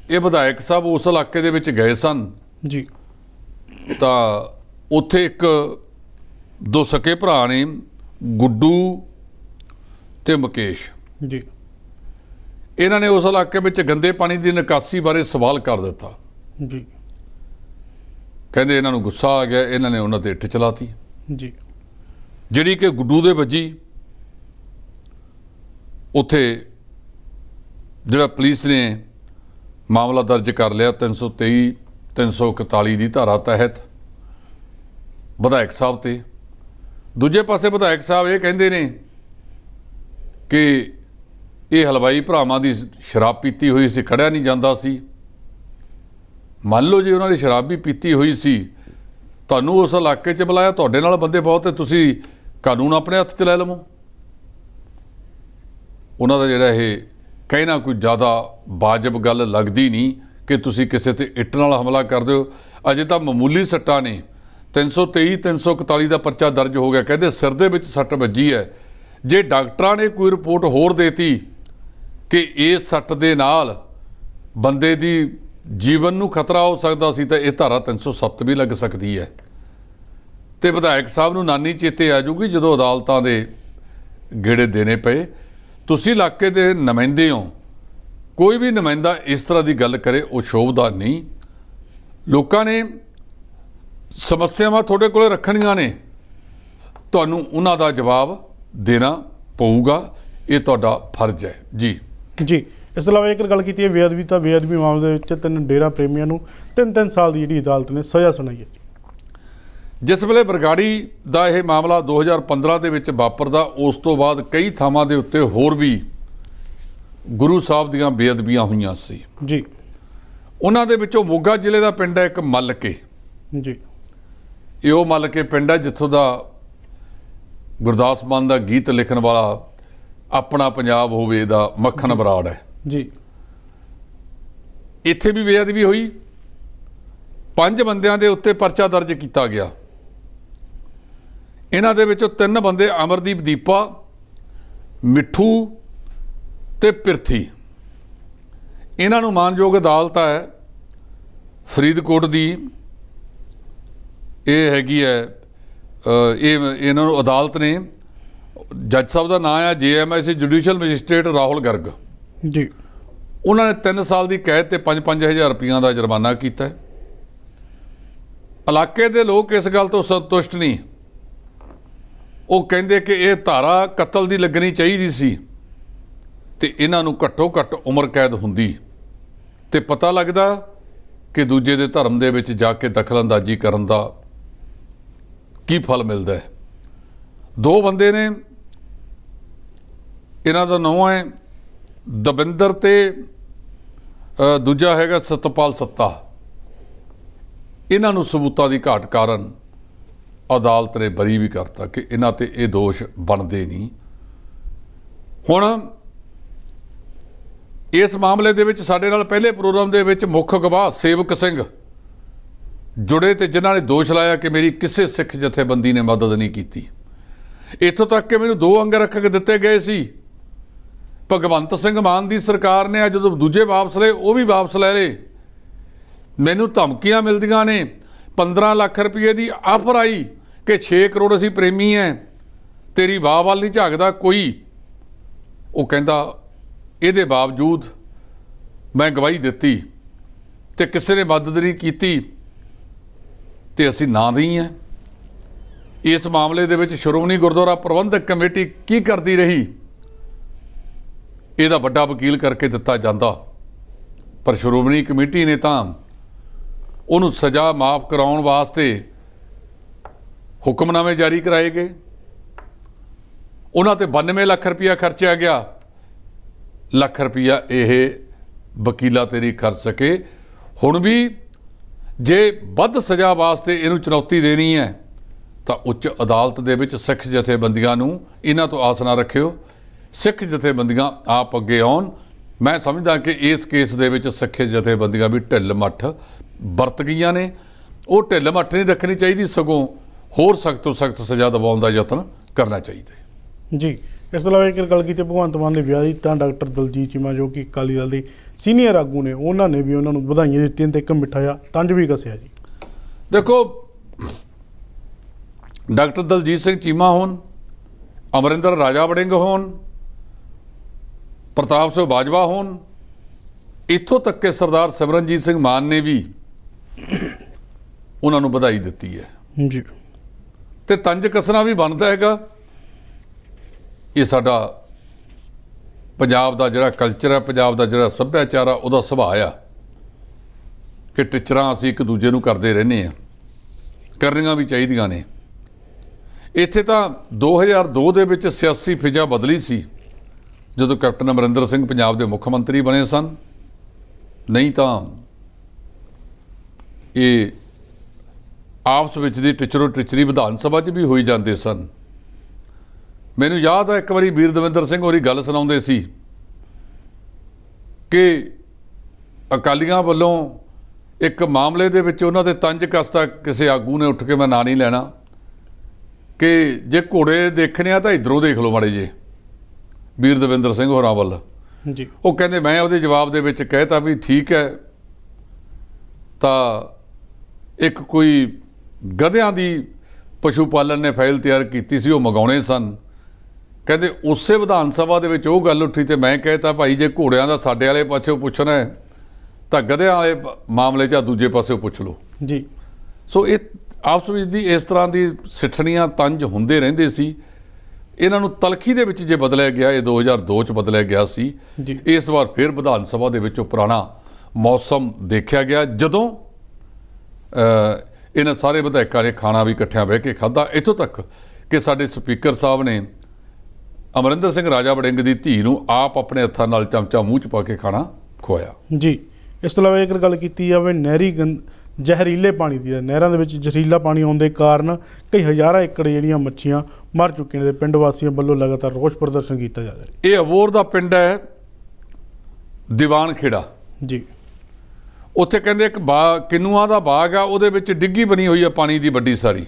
ਇਹ ਵਿਧਾਇਕ ਸਾਹਿਬ ਉਸ ਇਲਾਕੇ ਦੇ ਵਿੱਚ ਗਏ ਸਨ ਜੀ ਤਾਂ ਉੱਥੇ ਇੱਕ ਦੋ ਸਕੇ ਭਰਾ ਨੇ ਗੁੱਡੂ ਤੇ ਮੁਕੇਸ਼ ਜੀ ਇਹਨਾਂ ਨੇ ਉਸ ਇਲਾਕੇ ਵਿੱਚ ਗੰਦੇ ਪਾਣੀ ਦੀ ਨਿਕਾਸੀ ਬਾਰੇ ਸਵਾਲ ਕਰ ਦਿੱਤਾ ਜੀ ਕਹਿੰਦੇ ਇਹਨਾਂ ਨੂੰ ਗੁੱਸਾ ਆ ਗਿਆ ਇਹਨਾਂ ਨੇ ਉਹਨਾਂ ਤੇ ਇੱਟ ਚਲਾਤੀ ਜੀ ਜਿਹੜੀ ਕਿ ਗੁੱਡੂ ਦੇ ਵੱਜੀ ਉੱਥੇ ਜਿਹੜਾ ਪੁਲਿਸ ਨੇ ਮਾਮਲਾ ਦਰਜ ਕਰ ਲਿਆ 323 341 ਦੀ ਧਾਰਾ ਤਹਿਤ ਵਿਧਾਇਕ ਸਾਹਿਬ ਤੇ ਦੂਜੇ ਪਾਸੇ ਵਿਧਾਇਕ ਸਾਹਿਬ ਇਹ ਕਹਿੰਦੇ ਨੇ ਕਿ ਇਹ ਹਲਵਾਈ ਭਰਾਵਾਂ ਦੀ ਸ਼ਰਾਬ ਪੀਤੀ ਹੋਈ ਸੀ ਖੜਿਆ ਨਹੀਂ ਜਾਂਦਾ ਸੀ ਮੰਨ ਲਓ ਜੇ ਉਹਨਾਂ ਨੇ ਸ਼ਰਾਬ ਵੀ ਪੀਤੀ ਹੋਈ ਸੀ ਤੁਹਾਨੂੰ ਉਸ ਇਲਾਕੇ 'ਚ ਬੁਲਾਇਆ ਤੁਹਾਡੇ ਨਾਲ ਬੰਦੇ ਬਹੁਤ ਤੇ ਤੁਸੀਂ ਕਾਨੂੰਨ ਆਪਣੇ ਹੱਥ 'ਚ ਲੈ ਲਵੋ ਉਹਨਾਂ ਦਾ ਜਿਹੜਾ ਇਹ ਕਹਿਣਾ ਕੋਈ ਜ਼ਿਆਦਾ ਬਾਜਬ ਗੱਲ ਲੱਗਦੀ ਨਹੀਂ ਕਿ ਤੁਸੀਂ ਕਿਸੇ ਤੇ ਇੱਟ ਨਾਲ ਹਮਲਾ ਕਰਦੇ ਹੋ ਅਜੇ ਤਾਂ ਮਾਮੂਲੀ ਸੱਟਾਂ ਨੇ 323 341 ਦਾ ਪਰਚਾ ਦਰਜ ਹੋ ਗਿਆ ਕਹਿੰਦੇ ਸਿਰ ਦੇ ਵਿੱਚ ਸੱਟ ਵੱਜੀ ਹੈ ਜੇ ਡਾਕਟਰਾਂ ਨੇ ਕੋਈ ਰਿਪੋਰਟ ਹੋਰ ਦੇਤੀ ਕਿ ਇਸ ਸੱਟ ਦੇ ਨਾਲ ਬੰਦੇ ਦੀ ਜੀਵਨ ਨੂੰ ਖਤਰਾ ਹੋ ਸਕਦਾ ਸੀ ਤਾਂ ਇਹ ਧਾਰਾ 307 ਵੀ ਲੱਗ ਸਕਦੀ ਹੈ ਤੇ ਵਿਧਾਇਕ ਸਾਹਿਬ ਨੂੰ ਨਾਨੀ ਚੇਤੇ ਆ ਜਾਊਗੀ ਜਦੋਂ ਅਦਾਲਤਾਂ ਦੇ ਗੇੜੇ ਦੇਣੇ ਪਏ ਤੁਸੀਂ ਇਲਾਕੇ ਦੇ ਨੁਮਾਇੰਦੇ ਹੋ ਕੋਈ ਵੀ ਨੁਮਾਇੰਦਾ ਇਸ ਤਰ੍ਹਾਂ ਦੀ ਗੱਲ ਕਰੇ ਉਹ ਸ਼ੋਭਦਾ ਨਹੀਂ ਲੋਕਾਂ ਨੇ ਸਮੱਸਿਆਵਾਂ ਤੁਹਾਡੇ ਕੋਲ ਰੱਖਣੀਆਂ ਨੇ ਤੁਹਾਨੂੰ ਉਹਨਾਂ ਦਾ ਜਵਾਬ ਦੇਣਾ ਪਊਗਾ ਇਹ ਤੁਹਾਡਾ ਫਰਜ਼ ਹੈ ਜੀ ਜੀ ਇਸ ਤੋਂ ਇਲਾਵਾ ਇੱਕ ਗੱਲ ਕੀਤੀ ਹੈ ਬੇਅਦਬੀ ਤਾਂ ਬੇਅਦਬੀ ਮਾਮਲੇ ਵਿੱਚ ਤਿੰਨ ਡੇਰਾ ਪ੍ਰੇਮੀਆਂ ਨੂੰ ਤਿੰਨ ਤਿੰਨ ਸਾਲ ਦੀ ਜਿਹੜੀ ਅਦਾਲਤ ਨੇ ਸਜ਼ਾ ਸੁਣਾਈ ਹੈ ਜਿਸ ਵੇਲੇ ਬਰਗਾੜੀ ਦਾ ਇਹ ਮਾਮਲਾ 2015 ਦੇ ਵਿੱਚ ਵਾਪਰਦਾ ਉਸ ਤੋਂ ਬਾਅਦ ਕਈ ਥਾਵਾਂ ਦੇ ਉੱਤੇ ਹੋਰ ਵੀ ਗੁਰੂ ਸਾਹਿਬ ਦੀਆਂ ਬੇਅਦਬੀਆਂ ਹੋਈਆਂ ਸੀ ਜੀ ਉਹਨਾਂ ਦੇ ਵਿੱਚੋਂ ਮੋਗਾ ਜ਼ਿਲ੍ਹੇ ਦਾ ਪਿੰਡ ਹੈ ਇੱਕ ਮਲਕੇ ਜੀ ਇਹ ਉਹ ਮਲਕੇ ਪਿੰਡ ਹੈ ਜਿੱਥੋਂ ਦਾ ਗੁਰਦਾਸ ਮਾਨ ਦਾ ਗੀਤ ਲਿਖਣ ਵਾਲਾ ਆਪਣਾ ਪੰਜਾਬ ਹੋਵੇ ਦਾ ਮੱਖਣ ਬਰਾੜ ਹੈ ਜੀ ਇੱਥੇ ਵੀ ਬੇਅਦਬੀ ਹੋਈ ਪੰਜ ਬੰਦਿਆਂ ਦੇ ਉੱਤੇ ਪਰਚਾ ਦਰਜ ਕੀਤਾ ਗਿਆ ਇਹਨਾਂ ਦੇ ਵਿੱਚੋਂ ਤਿੰਨ ਬੰਦੇ ਅਮਰਦੀਪ ਦੀਪਾ ਮਿੱਠੂ ਤੇ ਪਿਰਥੀ ਇਹਨਾਂ ਨੂੰ ਮਾਨਯੋਗ ਅਦਾਲਤ ਹੈ ਫਰੀਦਕੋਟ ਦੀ ਇਹ ਹੈਗੀ ਹੈ ਇਹ ਇਹਨਾਂ ਨੂੰ ਅਦਾਲਤ ਨੇ ਜੱਜ ਸਾਹਿਬ ਦਾ ਨਾਮ ਹੈ ਜੀਐਮਐਸ ਜੁਡੀਸ਼ੀਅਲ ਮੈਜਿਸਟ੍ਰੇਟ ਰਾਹੁਲ ਗਰਗ ਜੀ ਉਹਨਾਂ ਨੇ 3 ਸਾਲ ਦੀ ਕੈਦ ਤੇ 5-5000 ਰੁਪਈਆ ਦਾ ਜੁਰਮਾਨਾ ਕੀਤਾ ਇਲਾਕੇ ਦੇ ਲੋਕ ਇਸ ਗੱਲ ਤੋਂ ਸੰਤੁਸ਼ਟ ਨਹੀਂ ਉਹ ਕਹਿੰਦੇ ਕਿ ਇਹ ਧਾਰਾ ਕਤਲ ਦੀ ਲੱਗਣੀ ਚਾਹੀਦੀ ਸੀ ਤੇ ਇਹਨਾਂ ਨੂੰ ਘੱਟੋ ਘੱਟ ਉਮਰ ਕੈਦ ਹੁੰਦੀ ਤੇ ਪਤਾ ਲੱਗਦਾ ਕਿ ਦੂਜੇ ਦੇ ਧਰਮ ਦੇ ਵਿੱਚ ਜਾ ਕੇ ਦਖਲਅੰਦਾਜ਼ੀ ਕਰਨ ਦਾ ਕੀ ਫਲ ਮਿਲਦਾ ਹੈ ਦੋ ਬੰਦੇ ਨੇ ਇਹਨਾਂ ਦਾ ਨਾਮ ਹੈ ਦਵਿੰਦਰ ਤੇ ਦੂਜਾ ਹੈਗਾ ਸਤਪਾਲ ਸੱਤਾ ਇਹਨਾਂ ਨੂੰ ਸਬੂਤਾਂ ਦੀ ਘਾਟ ਕਾਰਨ ਅਦਾਲਤ ਨੇ ਬਰੀ ਵੀ ਕਰਤਾ ਕਿ ਇਹਨਾਂ ਤੇ ਇਹ ਦੋਸ਼ ਬਣਦੇ ਨਹੀਂ ਹੁਣ ਇਸ ਮਾਮਲੇ ਦੇ ਵਿੱਚ ਸਾਡੇ ਨਾਲ ਪਹਿਲੇ ਪ੍ਰੋਗਰਾਮ ਦੇ ਵਿੱਚ ਮੁੱਖ ਗਵਾਹ ਸੇਵਕ ਸਿੰਘ ਜੁੜੇ ਤੇ ਜਿਨ੍ਹਾਂ ਨੇ ਦੋਸ਼ ਲਾਇਆ ਕਿ ਮੇਰੀ ਕਿਸੇ ਸਿੱਖ ਜਥੇਬੰਦੀ ਨੇ ਮਦਦ ਨਹੀਂ ਕੀਤੀ ਇੱਥੋਂ ਤੱਕ ਕਿ ਮੈਨੂੰ ਦੋ ਅੰਗ ਰੱਖ ਕੇ ਦਿੱਤੇ ਗਏ ਸੀ ਭਗਵੰਤ ਸਿੰਘ ਮਾਨ ਦੀ ਸਰਕਾਰ ਨੇ ਜਦੋਂ ਦੂਜੇ ਵਾਪਸ ਲਏ ਉਹ ਵੀ ਵਾਪਸ ਲੈ ਲਏ ਮੈਨੂੰ ਧਮਕੀਆਂ ਮਿਲਦੀਆਂ ਨੇ 15 ਲੱਖ ਰੁਪਏ ਦੀ ਆਫਰ ਆਈ ਕਿ 6 ਕਰੋੜ ਅਸੀਂ ਪ੍ਰੇਮੀ ਐ ਤੇਰੀ ਬਾਹ ਵੱਲ ਨਹੀਂ ਝਾਕਦਾ ਕੋਈ ਉਹ ਕਹਿੰਦਾ ਇਹਦੇ ਬਾਵਜੂਦ ਮੈਂ ਗਵਾਹੀ ਦਿੱਤੀ ਤੇ ਕਿਸੇ ਨੇ ਮਦਦ ਨਹੀਂ ਕੀਤੀ ਤੇ ਅਸੀਂ ਨਾ ਨਹੀਂ ਐ ਇਸ ਮਾਮਲੇ ਦੇ ਵਿੱਚ ਸ਼੍ਰੋਮਣੀ ਗੁਰਦੁਆਰਾ ਪ੍ਰਬੰਧਕ ਕਮੇਟੀ ਕੀ ਕਰਦੀ ਰਹੀ ਇਹਦਾ ਵੱਡਾ ਵਕੀਲ ਕਰਕੇ ਦਿੱਤਾ ਜਾਂਦਾ ਪਰ ਸ਼੍ਰੋਮਣੀ ਕਮੇਟੀ ਨੇ ਤਾਂ ਉਹਨੂੰ ਸਜ਼ਾ ਮਾਫ ਕਰਾਉਣ ਵਾਸਤੇ ਹੁਕਮਨਾਮੇ ਜਾਰੀ ਕਰਾਏ ਗਏ ਉਹਨਾਂ ਤੇ 92 ਲੱਖ ਰੁਪਇਆ ਖਰਚਿਆ ਗਿਆ ਲੱਖ ਰੁਪਇਆ ਇਹ ਵਕੀਲਾ ਤੇਰੀ ਖਰ ਸਕੇ ਹੁਣ ਵੀ ਜੇ ਵੱਧ ਸਜ਼ਾ ਵਾਸਤੇ ਇਹਨੂੰ ਚੁਣੌਤੀ ਦੇਣੀ ਹੈ ਤਾਂ ਉੱਚ ਅਦਾਲਤ ਦੇ ਵਿੱਚ ਸਿੱਖ ਜਥੇਬੰਦੀਆਂ ਨੂੰ ਇਹਨਾਂ ਤੋਂ ਆਸ ਨਾ ਰੱਖਿਓ ਸਿੱਖ ਜਥੇਬੰਦੀਆਂ ਆਪ ਅੱਗੇ ਆਉਣ ਮੈਂ ਸਮਝਦਾ ਕਿ ਇਸ ਕੇਸ ਦੇ ਵਿੱਚ ਸਿੱਖ ਜਥੇਬੰਦੀਆਂ ਵੀ ਢਿੱਲ ਮੱਠ ਵਰਤ ਗਈਆਂ ਨੇ ਉਹ ਢਿੱਲ ਮੱਠ ਨਹੀਂ ਰੱਖਣੀ ਚਾਹੀਦੀ ਸਗੋਂ ਹੋਰ ਸਖਤ ਤੋਂ ਸਖਤ ਸਜ਼ਾ ਦਿਵਾਉਣ ਦਾ ਯਤਨ ਕਰਨਾ ਚਾਹੀਦਾ ਜੀ ਇਸ ਤੋਂ ਇਲਾਵਾ ਇੱਕ ਗੱਲ ਕੀਤੀ ਭਗਵੰਤ ਮਾਨ ਦੇ ਵਿਆਹ ਦੀ ਤਾਂ ਡਾਕਟਰ ਦਲਜੀਤ ਚੀਮਾ ਜੋ ਕਿ ਅਕਾਲੀ ਦਲ ਦੇ ਸੀਨੀਅਰ ਆਗੂ ਨੇ ਉਹਨਾਂ ਨੇ ਵੀ ਉਹਨਾਂ ਨੂੰ ਵਧਾਈਆਂ ਦਿੱਤੀਆਂ ਤੇ ਇੱਕ ਮਿੱਠਾ ਜਿਹਾ ਤੰਜ ਵੀ ਕਸਿਆ ਜੀ ਦੇਖੋ ਡਾਕਟਰ ਦਲਜੀਤ ਸਿੰਘ ਚੀਮਾ ਹੋਣ ਅਮਰਿੰਦਰ ਰਾਜਾ ਵੜਿੰਗ ਹੋਣ ਪ੍ਰਤਾਪ ਸਿੰਘ ਬਾਜਵਾ ਹੋਣ ਇੱਥੋਂ ਤੱਕ ਕਿ ਸਰਦਾਰ ਸਿਮਰਨਜੀਤ ਸਿੰਘ ਮਾਨ ਨੇ ਵੀ ਉਹਨਾਂ ਨੂੰ ਵਧਾਈ ਦਿੱਤੀ ਹੈ ਜੀ ਤੇ ਤੰਜ ਕਸਣਾ ਵੀ ਬਣਦਾ ਹੈਗਾ ਇਹ ਸਾਡਾ ਪੰਜਾਬ ਦਾ ਜਿਹੜਾ ਕਲਚਰ ਹੈ ਪੰਜਾਬ ਦਾ ਜਿਹੜਾ ਸੱਭਿਆਚਾਰ ਆ ਉਹਦਾ ਸੁਭਾਅ ਆ ਕਿ ਟਿਚਰਾਂ ਅਸੀਂ ਇੱਕ ਦੂਜੇ ਨੂੰ ਕਰਦੇ ਰਹਿੰਦੇ ਆ ਕਰਨੀਆਂ ਵੀ ਚਾਹੀਦੀਆਂ ਨੇ ਇੱਥੇ ਤਾਂ 2002 ਦੇ ਵਿੱਚ ਸਿਆਸੀ ਫਿਜ਼ਾ ਬਦਲੀ ਸੀ ਜਦੋਂ ਕੈਪਟਨ ਅਮਰਿੰਦਰ ਸਿੰਘ ਪੰਜਾਬ ਦੇ ਮੁੱਖ ਮੰਤਰੀ ਬਣੇ ਸਨ ਨਹੀਂ ਤਾਂ ਇਹ ਆਪਸ ਵਿੱਚ ਦੀ ਟਿਚਰੋ ਟਿਚਰੀ ਵਿਧਾਨ ਸਭਾ 'ਚ ਵੀ ਹੋਈ ਜਾਂਦੇ ਸਨ ਮੈਨੂੰ ਯਾਦ ਆ ਇੱਕ ਵਾਰੀ ਵੀਰ ਦਵਿੰਦਰ ਸਿੰਘ ਹੋਰੀ ਗੱਲ ਸੁਣਾਉਂਦੇ ਸੀ ਕਿ ਅਕਾਲੀਆਂ ਵੱਲੋਂ ਇੱਕ ਮਾਮਲੇ ਦੇ ਵਿੱਚ ਉਹਨਾਂ ਦੇ ਤੰਜ ਕਸਤਾ ਕਿਸੇ ਆਗੂ ਨੇ ਉੱਠ ਕੇ ਮੈਂ ਨਾਂ ਨਹੀਂ ਲੈਣਾ ਕਿ ਜੇ ਘੋੜੇ ਦੇਖਣੇ ਆ ਤਾਂ ਇਧਰੋਂ ਦੇਖ ਲਓ ਮਾੜੇ ਜੇ ਵੀਰ ਦਵਿੰਦਰ ਸਿੰਘ ਹੋਰਾਂ ਵੱਲ ਜੀ ਉਹ ਕਹਿੰਦੇ ਮੈਂ ਉਹਦੇ ਜਵਾਬ ਦੇ ਵਿੱਚ ਕਹਿਤਾ ਵੀ ਠੀਕ ਹੈ ਤਾਂ ਇੱਕ ਕੋਈ ਗਧਿਆਂ ਦੀ ਪਸ਼ੂ ਪਾਲਣ ਨੇ ਫਾਈਲ ਤਿਆਰ ਕੀਤੀ ਸੀ ਉਹ ਮਗਾਉਣੇ ਸਨ ਕਹਿੰਦੇ ਉਸੇ ਵਿਧਾਨ ਸਭਾ ਦੇ ਵਿੱਚ ਉਹ ਗੱਲ ਉੱਠੀ ਤੇ ਮੈਂ ਕਹਿਤਾ ਭਾਈ ਜੇ ਘੋੜਿਆਂ ਦਾ ਸਾਡੇ ਵਾਲੇ ਪਾਸੇ ਪੁੱਛਣਾ ਹੈ ਤਾਂ ਗਧਿਆਂ ਵਾਲੇ ਮਾਮਲੇ 'ਚ ਆ ਦੂਜੇ ਪਾਸੇ ਪੁੱਛ ਲਓ ਜੀ ਸੋ ਇਹ ਆਪਸ ਵਿੱਚ ਦੀ ਇਸ ਤਰ੍ਹਾਂ ਦੀ ਸਿੱਠਣੀਆਂ ਤੰਜ ਹੁੰਦੇ ਰਹਿੰਦੇ ਸੀ ਇਹਨਾਂ ਨੂੰ ਤਲਖੀ ਦੇ ਵਿੱਚ ਜੇ ਬਦਲਿਆ ਗਿਆ ਇਹ 2002 ਚ ਬਦਲਿਆ ਗਿਆ ਸੀ ਇਸ ਵਾਰ ਫਿਰ ਵਿਧਾਨ ਸਭਾ ਦੇ ਵਿੱਚ ਉਹ ਪੁਰਾਣਾ ਮੌਸਮ ਦੇਖਿਆ ਗਿਆ ਜਦੋਂ ਇਹਨਾਂ ਸਾਰੇ ਵਿਧਾਇਕਾਂ ਨੇ ਖਾਣਾ ਵੀ ਇਕੱਠਿਆਂ ਬਹਿ ਕੇ ਖਾਦਾ ਇੱਥੋਂ ਤੱਕ ਕਿ ਸਾਡੇ ਸਪੀਕਰ ਸਾਹਿਬ ਨੇ ਅਮਰਿੰਦਰ ਸਿੰਘ ਰਾਜਾ ਵੜਿੰਗ ਦੀ ਧੀ ਨੂੰ ਆਪ ਆਪਣੇ ਹੱਥਾਂ ਨਾਲ ਚਮਚਾ ਮੂੰਹ 'ਚ ਪਾ ਕੇ ਖਾਣਾ ਖਵਾਇਆ ਜੀ ਇਸ ਤੋਂ ਇਲਾਵਾ ਇੱਕ ਗੱਲ ਕੀਤੀ ਜਾਵੇ ਨਹਿਰੀ ਜ਼ਹਿਰੀਲੇ ਪਾਣੀ ਦੀ ਨਹਿਰਾਂ ਦੇ ਵਿੱਚ ਜ਼ਹਿਰੀਲਾ ਪਾਣੀ ਆਉਣ ਦੇ ਕਾਰਨ ਕਈ ਹਜ਼ਾਰਾਂ ਏਕੜ ਜਿਹੜੀਆਂ ਮੱਛੀਆਂ ਮਰ ਚੁੱਕੀਆਂ ਨੇ ਪਿੰਡ ਵਾਸੀਆਂ ਵੱਲੋਂ ਲਗਾਤਾਰ ਰੋਸ ਪ੍ਰਦਰਸ਼ਨ ਕੀਤਾ ਜਾ ਰਿਹਾ ਹੈ ਇਹ ਅਵੋਰ ਦਾ ਪਿੰਡ ਹੈ ਦੀਵਾਨ ਖੇੜਾ ਜੀ ਉੱਥੇ ਕਹਿੰਦੇ ਇੱਕ ਬਾਗ ਕਿਨੂਆਂ ਦਾ ਬਾਗ ਆ ਉਹਦੇ ਵਿੱਚ ਡਿੱਗੀ ਬਣੀ ਹੋਈ ਆ ਪਾਣੀ ਦੀ ਵੱਡੀ ਸਾਰੀ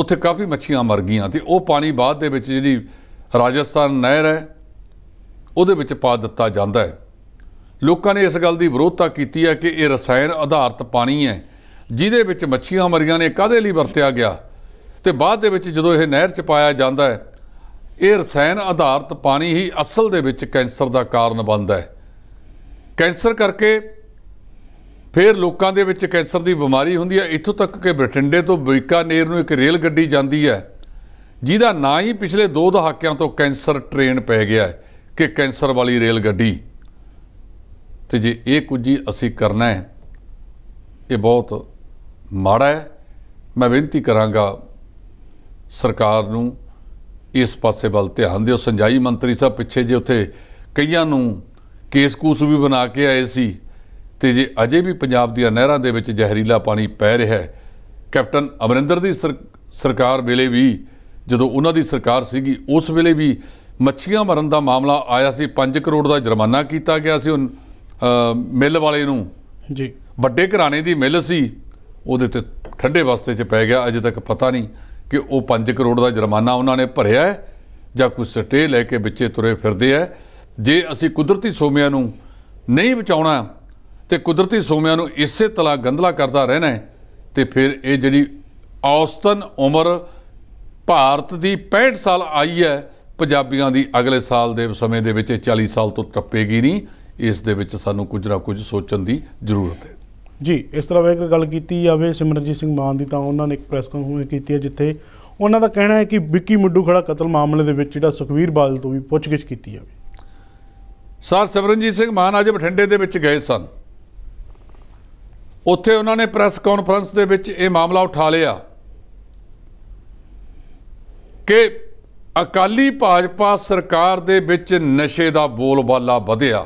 ਉੱਥੇ ਕਾਫੀ ਮੱਛੀਆਂ ਮਰ ਗਈਆਂ ਤੇ ਉਹ ਪਾਣੀ ਬਾਅਦ ਦੇ ਵਿੱਚ ਜਿਹੜੀ ਰਾਜਸਥਾਨ ਨਹਿਰ ਹੈ ਉਹਦੇ ਵਿੱਚ ਪਾ ਦਿੱਤਾ ਜਾਂਦਾ ਹੈ ਲੋਕਾਂ ਨੇ ਇਸ ਗੱਲ ਦੀ ਵਿਰੋਧਤਾ ਕੀਤੀ ਹੈ ਕਿ ਇਹ ਰਸਾਇਣ ਆਧਾਰਿਤ ਪਾਣੀ ਹੈ ਜਿਹਦੇ ਵਿੱਚ ਮੱਛੀਆਂ ਮਰੀਆਂ ਨੇ ਕਾਦੇ ਲਈ ਵਰਤਿਆ ਗਿਆ ਤੇ ਬਾਅਦ ਦੇ ਵਿੱਚ ਜਦੋਂ ਇਹ ਨਹਿਰ 'ਚ ਪਾਇਆ ਜਾਂਦਾ ਹੈ ਇਹ ਰਸਾਇਣ ਆਧਾਰਿਤ ਪਾਣੀ ਹੀ ਅਸਲ ਦੇ ਵਿੱਚ ਕੈਂਸਰ ਦਾ ਕਾਰਨ ਬਣਦਾ ਹੈ ਕੈਂਸਰ ਕਰਕੇ ਫਿਰ ਲੋਕਾਂ ਦੇ ਵਿੱਚ ਕੈਂਸਰ ਦੀ ਬਿਮਾਰੀ ਹੁੰਦੀ ਹੈ ਇੱਥੋਂ ਤੱਕ ਕਿ ਬ੍ਰਿਟਿੰਡੇ ਤੋਂ ਬੀਕਾਨੇਰ ਨੂੰ ਇੱਕ ਰੇਲ ਗੱਡੀ ਜਾਂਦੀ ਹੈ ਜਿਹਦਾ ਨਾਂ ਹੀ ਪਿਛਲੇ 2 ਦਹਾਕਿਆਂ ਤੋਂ ਕੈਂਸਰ ਟ੍ਰੇਨ ਪੈ ਗਿਆ ਹੈ ਕਿ ਕੈਂਸਰ ਵਾਲੀ ਰੇਲ ਗੱਡੀ ਤੇ ਜੇ ਇਹ ਕੁਝ ਹੀ ਅਸੀਂ ਕਰਨਾ ਹੈ ਇਹ ਬਹੁਤ ਮਾੜਾ ਹੈ ਮੈਂ ਬੇਨਤੀ ਕਰਾਂਗਾ ਸਰਕਾਰ ਨੂੰ ਇਸ ਪਾਸੇ ਵੱਲ ਧਿਆਨ ਦਿਓ ਸੰਜਾਈ ਮੰਤਰੀ ਸਾਹਿਬ ਪਿੱਛੇ ਜੇ ਉੱਥੇ ਕਈਆਂ ਨੂੰ ਕੇਸ ਕੂਸ ਵੀ ਬਣਾ ਕੇ ਆਏ ਸੀ ਤੇ ਜੇ ਅਜੇ ਵੀ ਪੰਜਾਬ ਦੀਆਂ ਨਹਿਰਾਂ ਦੇ ਵਿੱਚ ਜ਼ਹਿਰੀਲਾ ਪਾਣੀ ਪੈ ਰਿਹਾ ਹੈ ਕੈਪਟਨ ਅਮਰਿੰਦਰ ਦੀ ਸਰਕਾਰ ਵੇਲੇ ਵੀ ਜਦੋਂ ਉਹਨਾਂ ਦੀ ਸਰਕਾਰ ਸੀਗੀ ਉਸ ਵੇਲੇ ਵੀ ਮੱਛੀਆਂ ਮਰਨ ਦਾ ਮਾਮਲਾ ਆਇਆ ਸੀ 5 ਕਰੋੜ ਦਾ ਜੁਰਮਾਨਾ ਕੀਤਾ ਗਿਆ ਸੀ ਉਹ ਮਿੱਲ ਵਾਲੇ ਨੂੰ ਜੀ ਵੱਡੇ ਘਰਾਣੇ ਦੀ ਮਿੱਲ ਸੀ ਉਹਦੇ ਤੇ ਠੰਡੇ ਵਾਸਤੇ ਚ ਪੈ ਗਿਆ ਅਜੇ ਤੱਕ ਪਤਾ ਨਹੀਂ ਕਿ ਉਹ 5 ਕਰੋੜ ਦਾ ਜੁਰਮਾਨਾ ਉਹਨਾਂ ਨੇ ਭਰਿਆ ਹੈ ਜਾਂ ਕੋਈ ਸਟੇ ਲੈ ਕੇ ਵਿੱਚੇ ਤੁਰੇ ਫਿਰਦੇ ਆ ਜੇ ਅਸੀਂ ਕੁਦਰਤੀ ਸੋਮਿਆਂ ਨੂੰ ਨਹੀਂ ਬਚਾਉਣਾ ਤੇ ਕੁਦਰਤੀ ਸੋਮਿਆਂ ਨੂੰ ਇਸੇ ਤਲਾ ਗੰਦਲਾ ਕਰਦਾ ਰਹਿਣਾ ਤੇ ਫਿਰ ਇਹ ਜਿਹੜੀ ਔਸਤਨ ਉਮਰ ਭਾਰਤ ਦੀ 65 ਸਾਲ ਆਈ ਹੈ ਪੰਜਾਬੀਆਂ ਦੀ ਅਗਲੇ ਸਾਲ ਦੇ ਸਮੇਂ ਦੇ ਵਿੱਚ 40 ਸਾਲ ਤੋਂ ਟੱਪੇਗੀ ਨਹੀਂ ਇਸ ਦੇ ਵਿੱਚ ਸਾਨੂੰ ਕੁਝ ਨਾ ਕੁਝ ਸੋਚਣ ਦੀ ਜ਼ਰੂਰਤ ਹੈ ਜੀ ਇਸ ਤਰ੍ਹਾਂ ਵੇਖ ਗੱਲ ਕੀਤੀ ਜਾਵੇ ਸਿਮਰਨਜੀਤ ਸਿੰਘ ਮਾਨ ਦੀ ਤਾਂ ਉਹਨਾਂ ਨੇ ਇੱਕ ਪ੍ਰੈਸ ਕਾਨਫਰੰਸ ਕੀਤੀ ਹੈ ਜਿੱਥੇ ਉਹਨਾਂ ਦਾ ਕਹਿਣਾ ਹੈ ਕਿ ਵਿੱਕੀ ਮੁੱਢੂ ਖੜਾ ਕਤਲ ਮਾਮਲੇ ਦੇ ਵਿੱਚ ਜਿਹੜਾ ਸੁਖਵੀਰ ਬਾਦਲ ਤੋਂ ਵੀ ਪੁੱਛਗਿੱਛ ਕੀਤੀ ਜਾਵੇ ਸਰ ਸਿਮਰਨਜੀਤ ਸਿੰਘ ਮਾਨ ਅੱਜ ਬਠਿੰਡੇ ਦੇ ਵਿੱਚ ਗਏ ਸਨ ਉੱਥੇ ਉਹਨਾਂ ਨੇ ਪ੍ਰੈਸ ਕਾਨਫਰੰਸ ਦੇ ਵਿੱਚ ਇਹ ਮਾਮਲਾ ਉਠਾ ਲਿਆ ਕਿ ਅਕਾਲੀ ਭਾਜਪਾ ਸਰਕਾਰ ਦੇ ਵਿੱਚ ਨਸ਼ੇ ਦਾ ਬੋਲਬਾਲਾ ਵਧਿਆ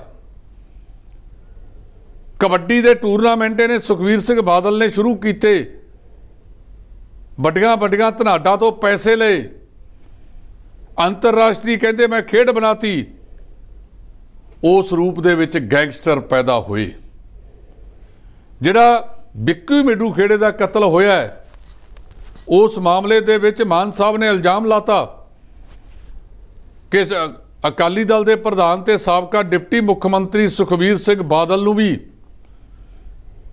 ਕਬੱਡੀ ਦੇ ਟੂਰਨਾਮੈਂਟ ਨੇ ਸੁਖਵੀਰ ਸਿੰਘ ਬਾਦਲ ਨੇ ਸ਼ੁਰੂ ਕੀਤੇ ਵੱਡੀਆਂ ਵੱਡੀਆਂ ਧਨਾਡਾ ਤੋਂ ਪੈਸੇ ਲਏ ਅੰਤਰਰਾਸ਼ਟਰੀ ਕਹਿੰਦੇ ਮੈਂ ਖੇਡ ਬਣਾਤੀ ਉਸ ਰੂਪ ਦੇ ਵਿੱਚ ਗੈਂਗਸਟਰ ਪੈਦਾ ਹੋਏ ਜਿਹੜਾ ਬਿੱਕੂ ਮੇਡੂ ਖੇੜੇ ਦਾ ਕਤਲ ਹੋਇਆ ਹੈ ਉਸ ਮਾਮਲੇ ਦੇ ਵਿੱਚ ਮਾਨ ਸਾਹਿਬ ਨੇ ਇਲਜ਼ਾਮ ਲਾਤਾ ਕਿ ਅਕਾਲੀ ਦਲ ਦੇ ਪ੍ਰਧਾਨ ਤੇ ਸਾਬਕਾ ਡਿਪਟੀ ਮੁੱਖ ਮੰਤਰੀ ਸੁਖਬੀਰ ਸਿੰਘ ਬਾਦਲ ਨੂੰ ਵੀ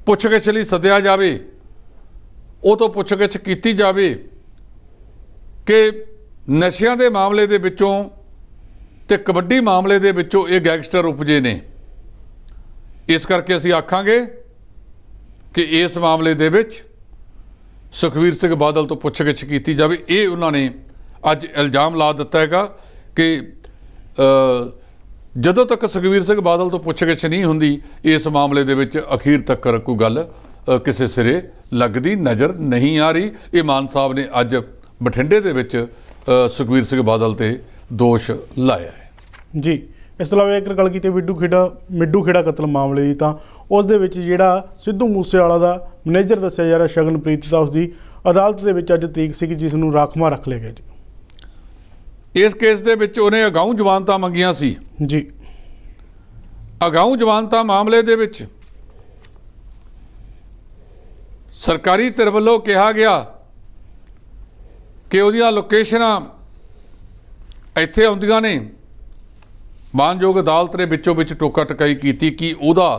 ਪੁੱਛਗਿੱਛ ਲਈ ਸੱਦਿਆ ਜਾਵੇ ਉਹ ਤੋਂ ਪੁੱਛਗਿੱਛ ਕੀਤੀ ਜਾਵੇ ਕਿ ਨਸ਼ਿਆਂ ਦੇ ਮਾਮਲੇ ਦੇ ਵਿੱਚੋਂ ਤੇ ਕਬੱਡੀ ਮਾਮਲੇ ਦੇ ਵਿੱਚੋਂ ਇਹ ਗੈਂਗਸਟਰ ਉਪਜੇ ਨੇ ਇਸ ਕਰਕੇ ਅਸੀਂ ਆਖਾਂਗੇ ਕਿ ਇਸ ਮਾਮਲੇ ਦੇ ਵਿੱਚ ਸੁਖਵੀਰ ਸਿੰਘ ਬਾਦਲ ਤੋਂ ਪੁੱਛਗਿੱਛ ਕੀਤੀ ਜਾਵੇ ਇਹ ਉਹਨਾਂ ਨੇ ਅੱਜ ਇਲਜ਼ਾਮ ਲਾ ਦਿੱਤਾ ਹੈਗਾ ਕਿ ਜਦੋਂ ਤੱਕ ਸੁਖਵੀਰ ਸਿੰਘ ਬਾਦਲ ਤੋਂ ਪੁੱਛਗਿੱਛ ਨਹੀਂ ਹੁੰਦੀ ਇਸ ਮਾਮਲੇ ਦੇ ਵਿੱਚ ਅਖੀਰ ਤੱਕ ਕੋਈ ਗੱਲ ਕਿਸੇ ਸਿਰੇ ਲੱਗਦੀ ਨਜ਼ਰ ਨਹੀਂ ਆ ਰਹੀ ਇਹ ਮਾਨ ਸਾਹਿਬ ਨੇ ਅੱਜ ਬਠਿੰਡੇ ਦੇ ਵਿੱਚ ਸੁਖਵੀਰ ਸਿੰਘ ਬਾਦਲ ਤੇ ਦੋਸ਼ ਲਾਇਆ ਹੈ ਜੀ ਇਸ ਤੋਂ ਇਲਾਵਾ ਇੱਕ ਗੱਲ ਕੀਤੀ ਮਿੱਡੂ ਖੇੜਾ ਮਿੱਡੂ ਖੇੜਾ ਕਤਲ ਮਾਮਲੇ ਦੀ ਤਾਂ ਉਸ ਦੇ ਵਿੱਚ ਜਿਹੜਾ ਸਿੱਧੂ ਮੂਸੇਵਾਲਾ ਦਾ ਮੈਨੇਜਰ ਦੱਸਿਆ ਜਾ ਰਿਹਾ ਸ਼ਗਨਪ੍ਰੀਤ ਦਾ ਉਸ ਦੀ ਅਦਾਲਤ ਦੇ ਵਿੱਚ ਅੱਜ ਤਰੀਕ ਸੀ ਕਿ ਜਿਸ ਨੂੰ ਰਾਖਵਾ ਰੱਖ ਲਿਆ ਗਿਆ ਜੀ ਇਸ ਕੇਸ ਦੇ ਵਿੱਚ ਉਹਨੇ ਅਗਾਊਂ ਜ਼ਮਾਨਤਾਂ ਮੰਗੀਆਂ ਸੀ ਜੀ ਅਗਾਊਂ ਜ਼ਮਾਨਤਾਂ ਮਾਮਲੇ ਦੇ ਵਿੱਚ ਸਰਕਾਰੀ ਤਰਫੋਂ ਵੱਲੋਂ ਕਿਹਾ ਗਿਆ ਕਿ ਉਹਦੀਆਂ ਲੋਕੇਸ਼ਨਾਂ ਇੱਥੇ ਆਉਂਦੀਆਂ ਨੇ ਮਾਨਯੋਗ ਅਦਾਲਤ ਨੇ ਵਿੱਚੋਂ ਵਿੱਚ ਟੋਕਾ ਟਕਾਈ ਕੀਤੀ ਕਿ ਉਹਦਾ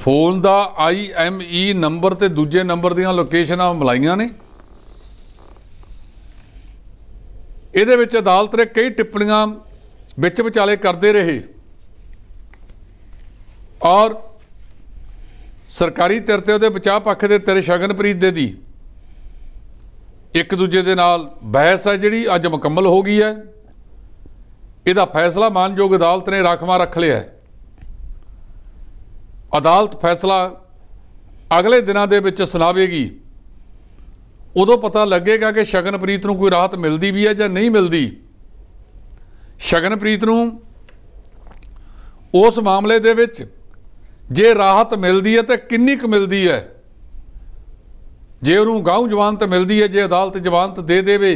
ਫੋਨ ਦਾ ਆਈਐਮਈ ਨੰਬਰ ਤੇ ਦੂਜੇ ਨੰਬਰ ਦੀਆਂ ਲੋਕੇਸ਼ਨਾਂ ਮਲਾਈਆਂ ਨੇ ਇਹਦੇ ਵਿੱਚ ਅਦਾਲਤ ਨੇ ਕਈ ਟਿੱਪਣੀਆਂ ਵਿੱਚ ਵਿਚਾਲੇ ਕਰਦੇ ਰਹੇ ਔਰ ਸਰਕਾਰੀ ਤਰ ਤੇ ਉਹਦੇ ਬਚਾਅ ਪੱਖ ਦੇ ਤੇਰੇ ਸ਼ਗਨਪ੍ਰੀਤ ਦੇ ਦੀ ਇੱਕ ਦੂਜੇ ਦੇ ਨਾਲ ਬਹਿਸ ਹੈ ਜਿਹੜੀ ਅੱਜ ਮੁਕੰਮਲ ਹੋ ਗਈ ਹੈ ਇਹਦਾ ਫੈਸਲਾ ਮਾਨਯੋਗ ਅਦਾਲਤ ਨੇ ਰਾਖਵਾ ਰੱਖ ਲਿਆ ਹੈ ਅਦਾਲਤ ਫੈਸਲਾ ਅਗਲੇ ਦਿਨਾਂ ਦੇ ਵਿੱਚ ਸੁਣਾਵੇਗੀ ਉਦੋਂ ਪਤਾ ਲੱਗੇਗਾ ਕਿ ਸ਼ਗਨਪ੍ਰੀਤ ਨੂੰ ਕੋਈ ਰਾਹਤ ਮਿਲਦੀ ਵੀ ਹੈ ਜਾਂ ਨਹੀਂ ਮਿਲਦੀ ਸ਼ਗਨਪ੍ਰੀਤ ਨੂੰ ਉਸ ਮਾਮਲੇ ਦੇ ਵਿੱਚ ਜੇ ਰਾਹਤ ਮਿਲਦੀ ਹੈ ਤੇ ਕਿੰਨੀ ਕੁ ਮਿਲਦੀ ਹੈ ਜੇ ਉਹਨੂੰ ਗਾਉਂ ਜ਼ਮਾਨਤ ਮਿਲਦੀ ਹੈ ਜੇ ਅਦਾਲਤ ਜਵਾਨਤ ਦੇ ਦੇਵੇ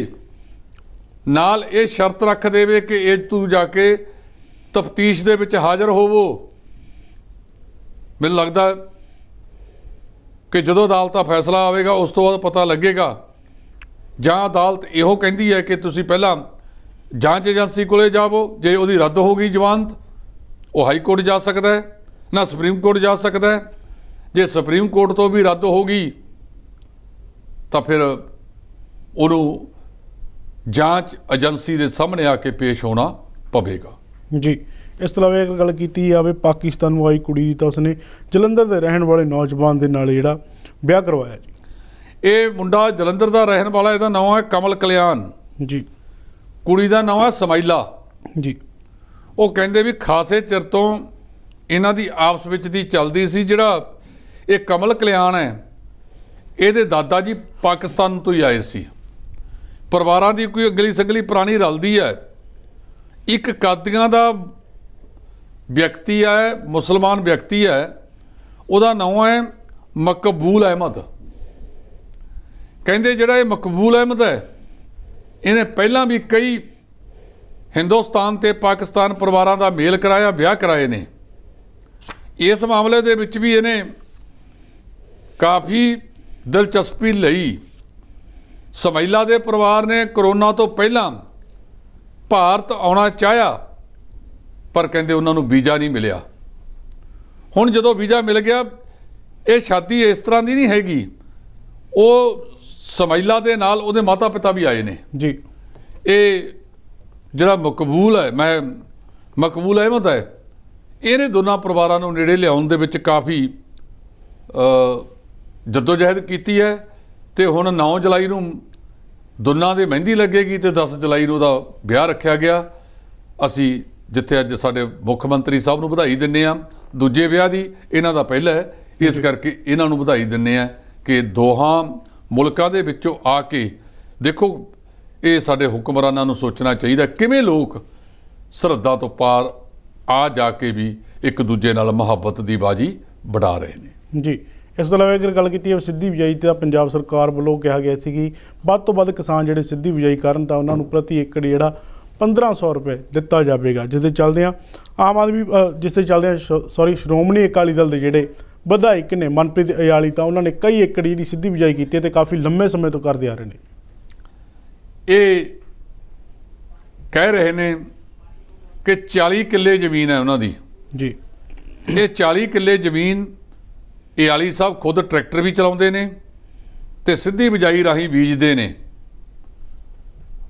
ਨਾਲ ਇਹ ਸ਼ਰਤ ਰੱਖ ਦੇਵੇ ਕਿ ਇਹ ਤੂੰ ਜਾ ਕੇ ਤਫਤੀਸ਼ ਦੇ ਵਿੱਚ ਹਾਜ਼ਰ ਹੋਵੋ ਮੈਨੂੰ ਲੱਗਦਾ ਕਿ ਜਦੋਂ ਅਦਾਲਤ ਦਾ ਫੈਸਲਾ ਆਵੇਗਾ ਉਸ ਤੋਂ ਬਾਅਦ ਪਤਾ ਲੱਗੇਗਾ ਜਾਂ ਅਦਾਲਤ ਇਹੋ ਕਹਿੰਦੀ ਹੈ ਕਿ ਤੁਸੀਂ ਪਹਿਲਾਂ ਜਾਂਚ ਏਜੰਸੀ ਕੋਲੇ ਜਾਵੋ ਜੇ ਉਹਦੀ ਰੱਦ ਹੋ ਗਈ ਜਵਾਨਤ ਉਹ ਹਾਈ ਕੋਰਟ ਜਾ ਸਕਦਾ ਹੈ ਨਾ ਸੁਪਰੀਮ ਕੋਰਟ ਜਾ ਸਕਦਾ ਹੈ ਜੇ ਸੁਪਰੀਮ ਕੋਰਟ ਤੋਂ ਵੀ ਰੱਦ ਹੋ ਗਈ ਤਾਂ ਫਿਰ ਉਹਨੂੰ ਜਾਂਚ ਏਜੰਸੀ ਦੇ ਸਾਹਮਣੇ ਆ ਕੇ ਪੇਸ਼ ਹੋਣਾ ਪਵੇਗਾ ਜੀ ਇਸ ਤੋਂ ਇਲਾਵਾ ਇੱਕ ਗੱਲ ਕੀਤੀ ਜਾਵੇ ਪਾਕਿਸਤਾਨ ਨੂੰ ਆਈ ਕੁੜੀ ਤਾਂ ਉਸਨੇ ਜਲੰਧਰ ਦੇ ਰਹਿਣ ਵਾਲੇ ਨੌਜਵਾਨ ਦੇ ਨਾਲ ਜਿਹੜਾ ਵਿਆਹ ਕਰਵਾਇਆ ਜੀ ਇਹ ਮੁੰਡਾ ਜਲੰਧਰ ਦਾ ਰਹਿਣ ਵਾਲਾ ਇਹਦਾ ਨਾਮ ਹੈ ਕਮਲ ਕਲਿਆਣ ਜੀ ਕੁੜੀ ਦਾ ਨਾਮ ਹੈ ਸਮਾਈਲਾ ਜੀ ਉਹ ਕਹਿੰਦੇ ਵੀ ਖਾਸੇ ਚਿਰ ਤੋਂ ਇਹਨਾਂ ਦੀ ਆਪਸ ਵਿੱਚ ਦੀ ਚੱਲਦੀ ਸੀ ਜਿਹੜਾ ਇਹ ਕਮਲ ਕਲਿਆਣ ਹੈ ਇਹਦੇ ਦਾਦਾ ਜੀ ਪਾਕਿਸਤਾਨ ਤੋਂ ਹੀ ਆਏ ਸੀ ਪਰਿਵਾਰਾਂ ਦੀ ਕੋਈ ਅਗਲੀ ਸੰਗਲੀ ਪੁਰਾਣੀ ਰਲਦੀ ਹੈ ਇੱਕ ਕਾਦੀਆਂ ਦਾ ਵਿਅਕਤੀ ਹੈ ਮੁਸਲਮਾਨ ਵਿਅਕਤੀ ਹੈ ਉਹਦਾ ਨਾਮ ਹੈ ਮਕਬੂਲ ਅਹਿਮਦ ਕਹਿੰਦੇ ਜਿਹੜਾ ਇਹ ਮਕਬੂਲ ਅਹਿਮਦ ਹੈ ਇਹਨੇ ਪਹਿਲਾਂ ਵੀ ਕਈ ਹਿੰਦੁਸਤਾਨ ਤੇ ਪਾਕਿਸਤਾਨ ਪਰਿਵਾਰਾਂ ਦਾ ਮੇਲ ਕਰਾਇਆ ਵਿਆਹ ਕਰਾਏ ਨੇ ਇਸ ਮਾਮਲੇ ਦੇ ਵਿੱਚ ਵੀ ਇਹਨੇ ਕਾਫੀ ਦਿਲਚਸਪੀ ਲਈ ਸਮੈਲਾ ਦੇ ਪਰਿਵਾਰ ਨੇ ਕਰੋਨਾ ਤੋਂ ਪਹਿਲਾਂ ਭਾਰਤ ਆਉਣਾ ਚਾਹਿਆ ਪਰ ਕਹਿੰਦੇ ਉਹਨਾਂ ਨੂੰ ਵੀਜ਼ਾ ਨਹੀਂ ਮਿਲਿਆ ਹੁਣ ਜਦੋਂ ਵੀਜ਼ਾ ਮਿਲ ਗਿਆ ਇਹ ਸ਼ਾਦੀ ਇਸ ਤਰ੍ਹਾਂ ਦੀ ਨਹੀਂ ਹੈਗੀ ਉਹ ਸਮੈਲਾ ਦੇ ਨਾਲ ਉਹਦੇ ਮਾਤਾ ਪਿਤਾ ਵੀ ਆਏ ਨੇ ਜੀ ਇਹ ਜਿਹੜਾ ਮਕਬੂਲ ਹੈ ਮੈਂ ਮਕਬੂਲ ਅਹਿਮਦ ਹੈ ਇਹਨੇ ਦੋਨਾਂ ਪਰਿਵਾਰਾਂ ਨੂੰ ਨੇੜੇ ਲਿਆਉਣ ਦੇ ਵਿੱਚ ਕਾਫੀ ਜਦੋਜਹਿਦ ਕੀਤੀ ਹੈ ਤੇ ਹੁਣ 9 ਜੁਲਾਈ ਨੂੰ ਦੁਨਾਂ ਦੇ ਮਹਿੰਦੀ ਲੱਗੇਗੀ ਤੇ 10 ਜੁਲਾਈ ਨੂੰ ਉਹਦਾ ਵਿਆਹ ਰੱਖਿਆ ਗਿਆ ਅਸੀਂ ਜਿੱਥੇ ਅੱਜ ਸਾਡੇ ਮੁੱਖ ਮੰਤਰੀ ਸਾਹਿਬ ਨੂੰ ਵਧਾਈ ਦਿੰਨੇ ਆ ਦੂਜੇ ਵਿਆਹ ਦੀ ਇਹਨਾਂ ਦਾ ਪਹਿਲਾ ਇਸ ਕਰਕੇ ਇਹਨਾਂ ਨੂੰ ਵਧਾਈ ਦਿੰਨੇ ਆ ਕਿ ਦੋਹਾਂ ਮੁਲਕਾਂ ਦੇ ਵਿੱਚੋਂ ਆ ਕੇ ਦੇਖੋ ਇਹ ਸਾਡੇ ਹੁਕਮਰਾਨਾਂ ਨੂੰ ਸੋਚਣਾ ਚਾਹੀਦਾ ਕਿਵੇਂ ਲੋਕ ਸਰਹੱਦਾਂ ਤੋਂ ਪਾਰ ਆ ਜਾ ਕੇ ਵੀ ਇੱਕ ਦੂਜੇ ਨਾਲ ਮੁਹੱਬਤ ਦੀ ਬਾਜੀ ਵੜਾ ਰਹੇ ਨੇ ਜੀ ਇਸ ਤੋਂ ਇਲਾਵਾ ਅਗਰ ਗੱਲ ਕੀਤੀ ਹੈ ਸਿੱਧੀ ਬਿਜਾਈ ਤੇ ਪੰਜਾਬ ਸਰਕਾਰ ਵੱਲੋਂ ਕਿਹਾ ਗਿਆ ਸੀ ਕਿ ਵੱਧ ਤੋਂ ਵੱਧ ਕਿਸਾਨ ਜਿਹੜੇ ਸਿੱਧੀ ਬਿਜਾਈ ਕਰਨ ਤਾਂ ਉਹਨਾਂ ਨੂੰ ਪ੍ਰਤੀ ਏਕੜ ਜਿਹੜਾ 1500 ਰੁਪਏ ਦਿੱਤਾ ਜਾਵੇਗਾ ਜਿਸ ਦੇ ਚੱਲਦੇ ਆ ਆਮ ਆਦਮੀ ਜਿਸ ਦੇ ਚੱਲਦੇ ਆ ਸੌਰੀ ਸ਼੍ਰੋਮਣੀ ਅਕਾਲੀ ਦਲ ਦੇ ਜਿਹੜੇ ਵਧਾਇਕ ਨੇ ਮਨਪ੍ਰੀਤ ਅਯਾਲੀ ਤਾਂ ਉਹਨਾਂ ਨੇ ਕਈ ਏਕੜ ਜਿਹੜੀ ਸਿੱਧੀ ਬਿਜਾਈ ਕੀਤੀ ਤੇ ਕਾਫੀ ਲੰਮੇ ਸਮੇਂ ਤੋਂ ਕਰਦੇ ਆ ਰਹੇ ਨੇ ਇਹ ਕਹਿ ਰਹੇ ਨੇ ਕਿ 40 ਕਿੱਲੇ ਜ਼ਮੀਨ ਹੈ ਉਹਨਾਂ ਦੀ ਜੀ ਇਹ 40 ਕਿੱਲੇ ਜ਼ਮੀਨ ਇਹ ਆਲੀ ਸਾਹਿਬ ਖੁਦ ਟਰੈਕਟਰ ਵੀ ਚਲਾਉਂਦੇ ਨੇ ਤੇ ਸਿੱਧੀ ਬਿਜਾਈ ਰਾਹੀਂ ਬੀਜਦੇ ਨੇ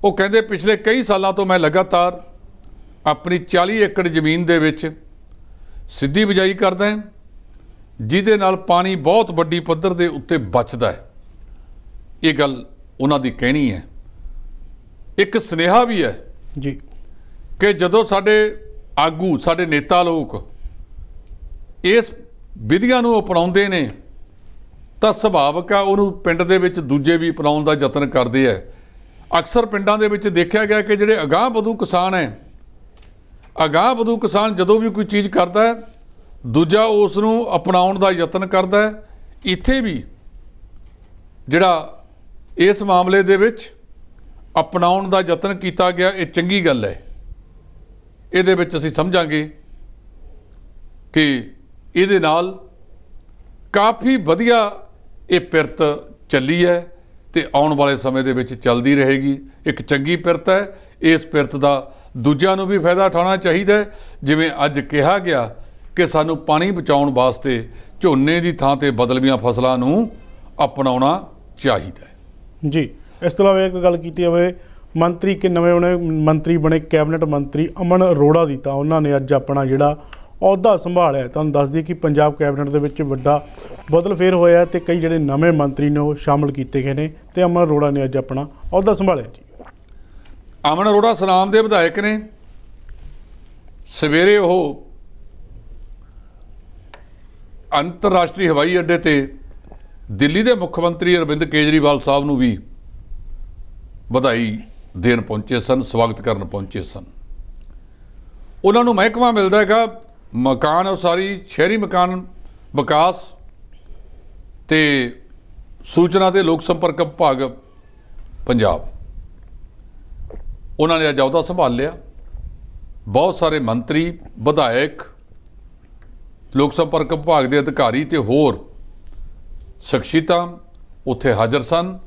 ਉਹ ਕਹਿੰਦੇ ਪਿਛਲੇ ਕਈ ਸਾਲਾਂ ਤੋਂ ਮੈਂ ਲਗਾਤਾਰ ਆਪਣੀ 40 ਏਕੜ ਜ਼ਮੀਨ ਦੇ ਵਿੱਚ ਸਿੱਧੀ ਬਿਜਾਈ ਕਰਦਾ ਹਾਂ ਜਿਹਦੇ ਨਾਲ ਪਾਣੀ ਬਹੁਤ ਵੱਡੀ ਪੱਧਰ ਦੇ ਉੱਤੇ ਬਚਦਾ ਹੈ ਇਹ ਗੱਲ ਉਹਨਾਂ ਦੀ ਕਹਿਣੀ ਹੈ ਇੱਕ ਸੁਨੇਹਾ ਵੀ ਹੈ ਜੀ ਕਿ ਜਦੋਂ ਸਾਡੇ ਆਗੂ ਸਾਡੇ ਨੇਤਾ ਲੋਕ ਇਸ ਵਿਧੀਆਂ ਨੂੰ ਅਪਣਾਉਂਦੇ ਨੇ ਤਾਂ ਸੁਭਾਵਕ ਆ ਉਹਨੂੰ ਪਿੰਡ ਦੇ ਵਿੱਚ ਦੂਜੇ ਵੀ ਅਪਣਾਉਣ ਦਾ ਯਤਨ ਕਰਦੇ ਆ ਅਕਸਰ ਪਿੰਡਾਂ ਦੇ ਵਿੱਚ ਦੇਖਿਆ ਗਿਆ ਕਿ ਜਿਹੜੇ ਅਗਾਹ ਬਦੂ ਕਿਸਾਨ ਹੈ ਅਗਾਹ ਬਦੂ ਕਿਸਾਨ ਜਦੋਂ ਵੀ ਕੋਈ ਚੀਜ਼ ਕਰਦਾ ਹੈ ਦੂਜਾ ਉਸ ਨੂੰ ਅਪਣਾਉਣ ਦਾ ਯਤਨ ਕਰਦਾ ਹੈ ਇੱਥੇ ਵੀ ਜਿਹੜਾ ਇਸ ਮਾਮਲੇ ਦੇ ਵਿੱਚ ਅਪਣਾਉਣ ਦਾ ਯਤਨ ਕੀਤਾ ਗਿਆ ਇਹ ਚੰਗੀ ਗੱਲ ਹੈ ਇਹਦੇ ਵਿੱਚ ਅਸੀਂ ਸਮਝਾਂਗੇ ਕਿ ਇਹਦੇ ਨਾਲ ਕਾਫੀ ਵਧੀਆ ਇਹ ਪਿਰਤ ਚੱਲੀ ਹੈ ਤੇ ਆਉਣ ਵਾਲੇ ਸਮੇਂ ਦੇ ਵਿੱਚ ਚੱਲਦੀ ਰਹੇਗੀ ਇੱਕ ਚੰਗੀ ਪਿਰਤ ਹੈ ਇਸ ਪਿਰਤ ਦਾ ਦੂਜਿਆਂ ਨੂੰ ਵੀ ਫਾਇਦਾ ਉਠਾਉਣਾ ਚਾਹੀਦਾ ਜਿਵੇਂ ਅੱਜ ਕਿਹਾ ਗਿਆ ਕਿ ਸਾਨੂੰ ਪਾਣੀ ਬਚਾਉਣ ਵਾਸਤੇ ਝੋਨੇ ਦੀ ਥਾਂ ਤੇ ਬਦਲਵੀਆਂ ਫਸਲਾਂ ਨੂੰ ਅਪਣਾਉਣਾ ਚਾਹੀਦਾ ਜੀ ਇਸ ਤੋਂ ਇਲਾਵਾ ਇੱਕ ਗੱਲ ਕੀਤੀ ਹੋਵੇ ਮੰਤਰੀ ਕਿ ਨਵੇਂ ਉਹਨੇ ਮੰਤਰੀ ਬਣੇ ਕੈਬਨਿਟ ਮੰਤਰੀ ਅਮਨ ਅਰੋੜਾ ਦੀ ਤਾਂ ਉਹਨਾਂ ਨੇ ਅੱਜ ਆਪਣਾ ਜਿਹੜਾ ਅਹੁਦਾ ਸੰਭਾਲਿਆ ਤੁਹਾਨੂੰ ਦੱਸ ਦਈਏ ਕਿ ਪੰਜਾਬ ਕੈਬਨਿਟ ਦੇ ਵਿੱਚ ਵੱਡਾ ਬਦਲ ਫੇਰ ਹੋਇਆ ਤੇ ਕਈ ਜਿਹੜੇ ਨਵੇਂ ਮੰਤਰੀ ਨੇ ਉਹ ਸ਼ਾਮਲ ਕੀਤੇ ਗਏ ਨੇ ਤੇ ਅਮਨ ਅਰੋੜਾ ਨੇ ਅੱਜ ਆਪਣਾ ਅਹੁਦਾ ਸੰਭਾਲਿਆ ਜੀ ਅਮਨ ਅਰੋੜਾ ਸਨਾਮ ਦੇ ਵਿਧਾਇਕ ਨੇ ਸਵੇਰੇ ਉਹ ਅੰਤਰਰਾਸ਼ਟਰੀ ਹਵਾਈ ਅੱਡੇ ਤੇ ਦਿੱਲੀ ਦੇ ਮੁੱਖ ਮੰਤਰੀ ਅਰਵਿੰਦ ਕੇਜਰੀਵਾਲ ਸਾਹਿਬ ਨੂੰ ਵੀ ਵਧਾਈ ਦੇਣ ਪਹੁੰਚੇ ਸਨ ਸਵਾਗਤ ਕਰਨ ਪਹੁੰਚੇ ਸਨ ਉਹਨਾਂ ਨੂੰ ਮਹਿਕਮਾ ਮਿਲਦਾ ਹੈਗਾ ਮਕਾਨ ਉਸਾਰੀ ਸ਼ਹਿਰੀ ਮਕਾਨ ਵਿਕਾਸ ਤੇ ਸੂਚਨਾ ਤੇ ਲੋਕ ਸੰਪਰਕ ਵਿਭਾਗ ਪੰਜਾਬ ਉਹਨਾਂ ਨੇ ਅੱਜ ਅਹੁਦਾ ਸੰਭਾਲ ਲਿਆ ਬਹੁਤ ਸਾਰੇ ਮੰਤਰੀ ਵਿਧਾਇਕ ਲੋਕ ਸੰਪਰਕ ਵਿਭਾਗ ਦੇ ਅਧਿਕਾਰੀ ਤੇ ਹੋਰ ਸ਼ਖਸੀਅਤਾਂ ਉੱਥੇ ਹਾਜ਼ਰ ਸਨ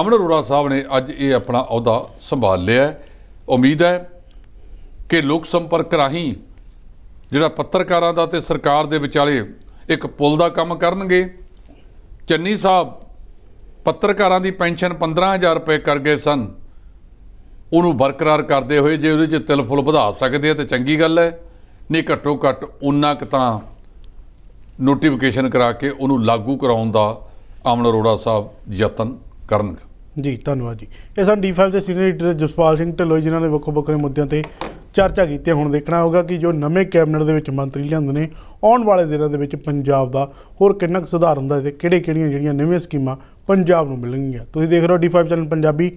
ਅਮਨ ਅਰੋੜਾ ਸਾਹਿਬ ਨੇ ਅੱਜ ਇਹ ਆਪਣਾ ਅਹੁਦਾ ਸੰਭਾਲ ਲਿਆ ਉਮੀਦ ਹੈ ਕਿ ਲੋਕ ਸੰਪਰਕ ਰਾਹੀਂ ਜਿਹੜਾ ਪੱਤਰਕਾਰਾਂ ਦਾ ਤੇ ਸਰਕਾਰ ਦੇ ਵਿਚਾਲੇ ਇੱਕ ਪੁਲ ਦਾ ਕੰਮ ਕਰਨਗੇ ਚੰਨੀ ਸਾਹਿਬ ਪੱਤਰਕਾਰਾਂ ਦੀ ਪੈਨਸ਼ਨ 15000 ਰੁਪਏ ਕਰ ਗਏ ਸਨ ਉਹਨੂੰ ਬਰਕਰਾਰ ਕਰਦੇ ਹੋਏ ਜੇ ਉਹਦੇ 'ਚ ਫੁੱਲ ਵਧਾ ਸਕਦੇ ਆ ਤੇ ਚੰਗੀ ਗੱਲ ਹੈ ਨਹੀਂ ਘੱਟੋ ਘੱਟ ਉਹਨਾਂ ਕ ਤਾਂ ਨੋਟੀਫਿਕੇਸ਼ਨ ਕਰਾ ਕੇ ਉਹਨੂੰ ਲਾਗੂ ਕਰਾਉਣ ਦਾ ਆਮਨ ਅਰੋੜਾ ਸਾਹਿਬ ਯਤਨ ਕਰਨਗੇ ਜੀ ਧੰਨਵਾਦ ਜੀ ਇਹ ਸਨ ਡੀ5 ਦੇ ਸੀਨੀਅਰ ਲੀਡਰ ਜਸਪਾਲ ਸਿੰਘ ਢਿੱਲੋਂ ਜਿਨ੍ਹਾਂ ਨੇ ਵੱਖੋ ਵੱਖਰੇ ਮੁੱਦਿਆਂ ਤੇ ਚਰਚਾ ਕੀਤੀ ਹੈ ਹੁਣ ਦੇਖਣਾ ਹੋਗਾ ਕਿ ਜੋ ਨਵੇਂ ਕੈਬਨਿਟ ਦੇ ਵਿੱਚ ਮੰਤਰੀ ਲਿਆਂਦੇ ਨੇ ਆਉਣ ਵਾਲੇ ਦਿਨਾਂ ਦੇ ਵਿੱਚ ਪੰਜਾਬ ਦਾ ਹੋਰ ਕਿੰਨਾ ਕੁ ਸੁਧਾਰ ਹੁੰਦਾ ਤੇ ਕਿਹੜੇ-ਕਿਹੜੀਆਂ ਜਿਹੜੀਆਂ ਨਵੇਂ ਸਕੀਮਾਂ ਪੰਜਾਬ ਨੂੰ ਮਿਲਣਗੀਆਂ ਤੁਸੀਂ ਦੇਖ ਰਹੇ ਹੋ ਡੀ5 ਚੈਨਲ ਪੰਜਾਬੀ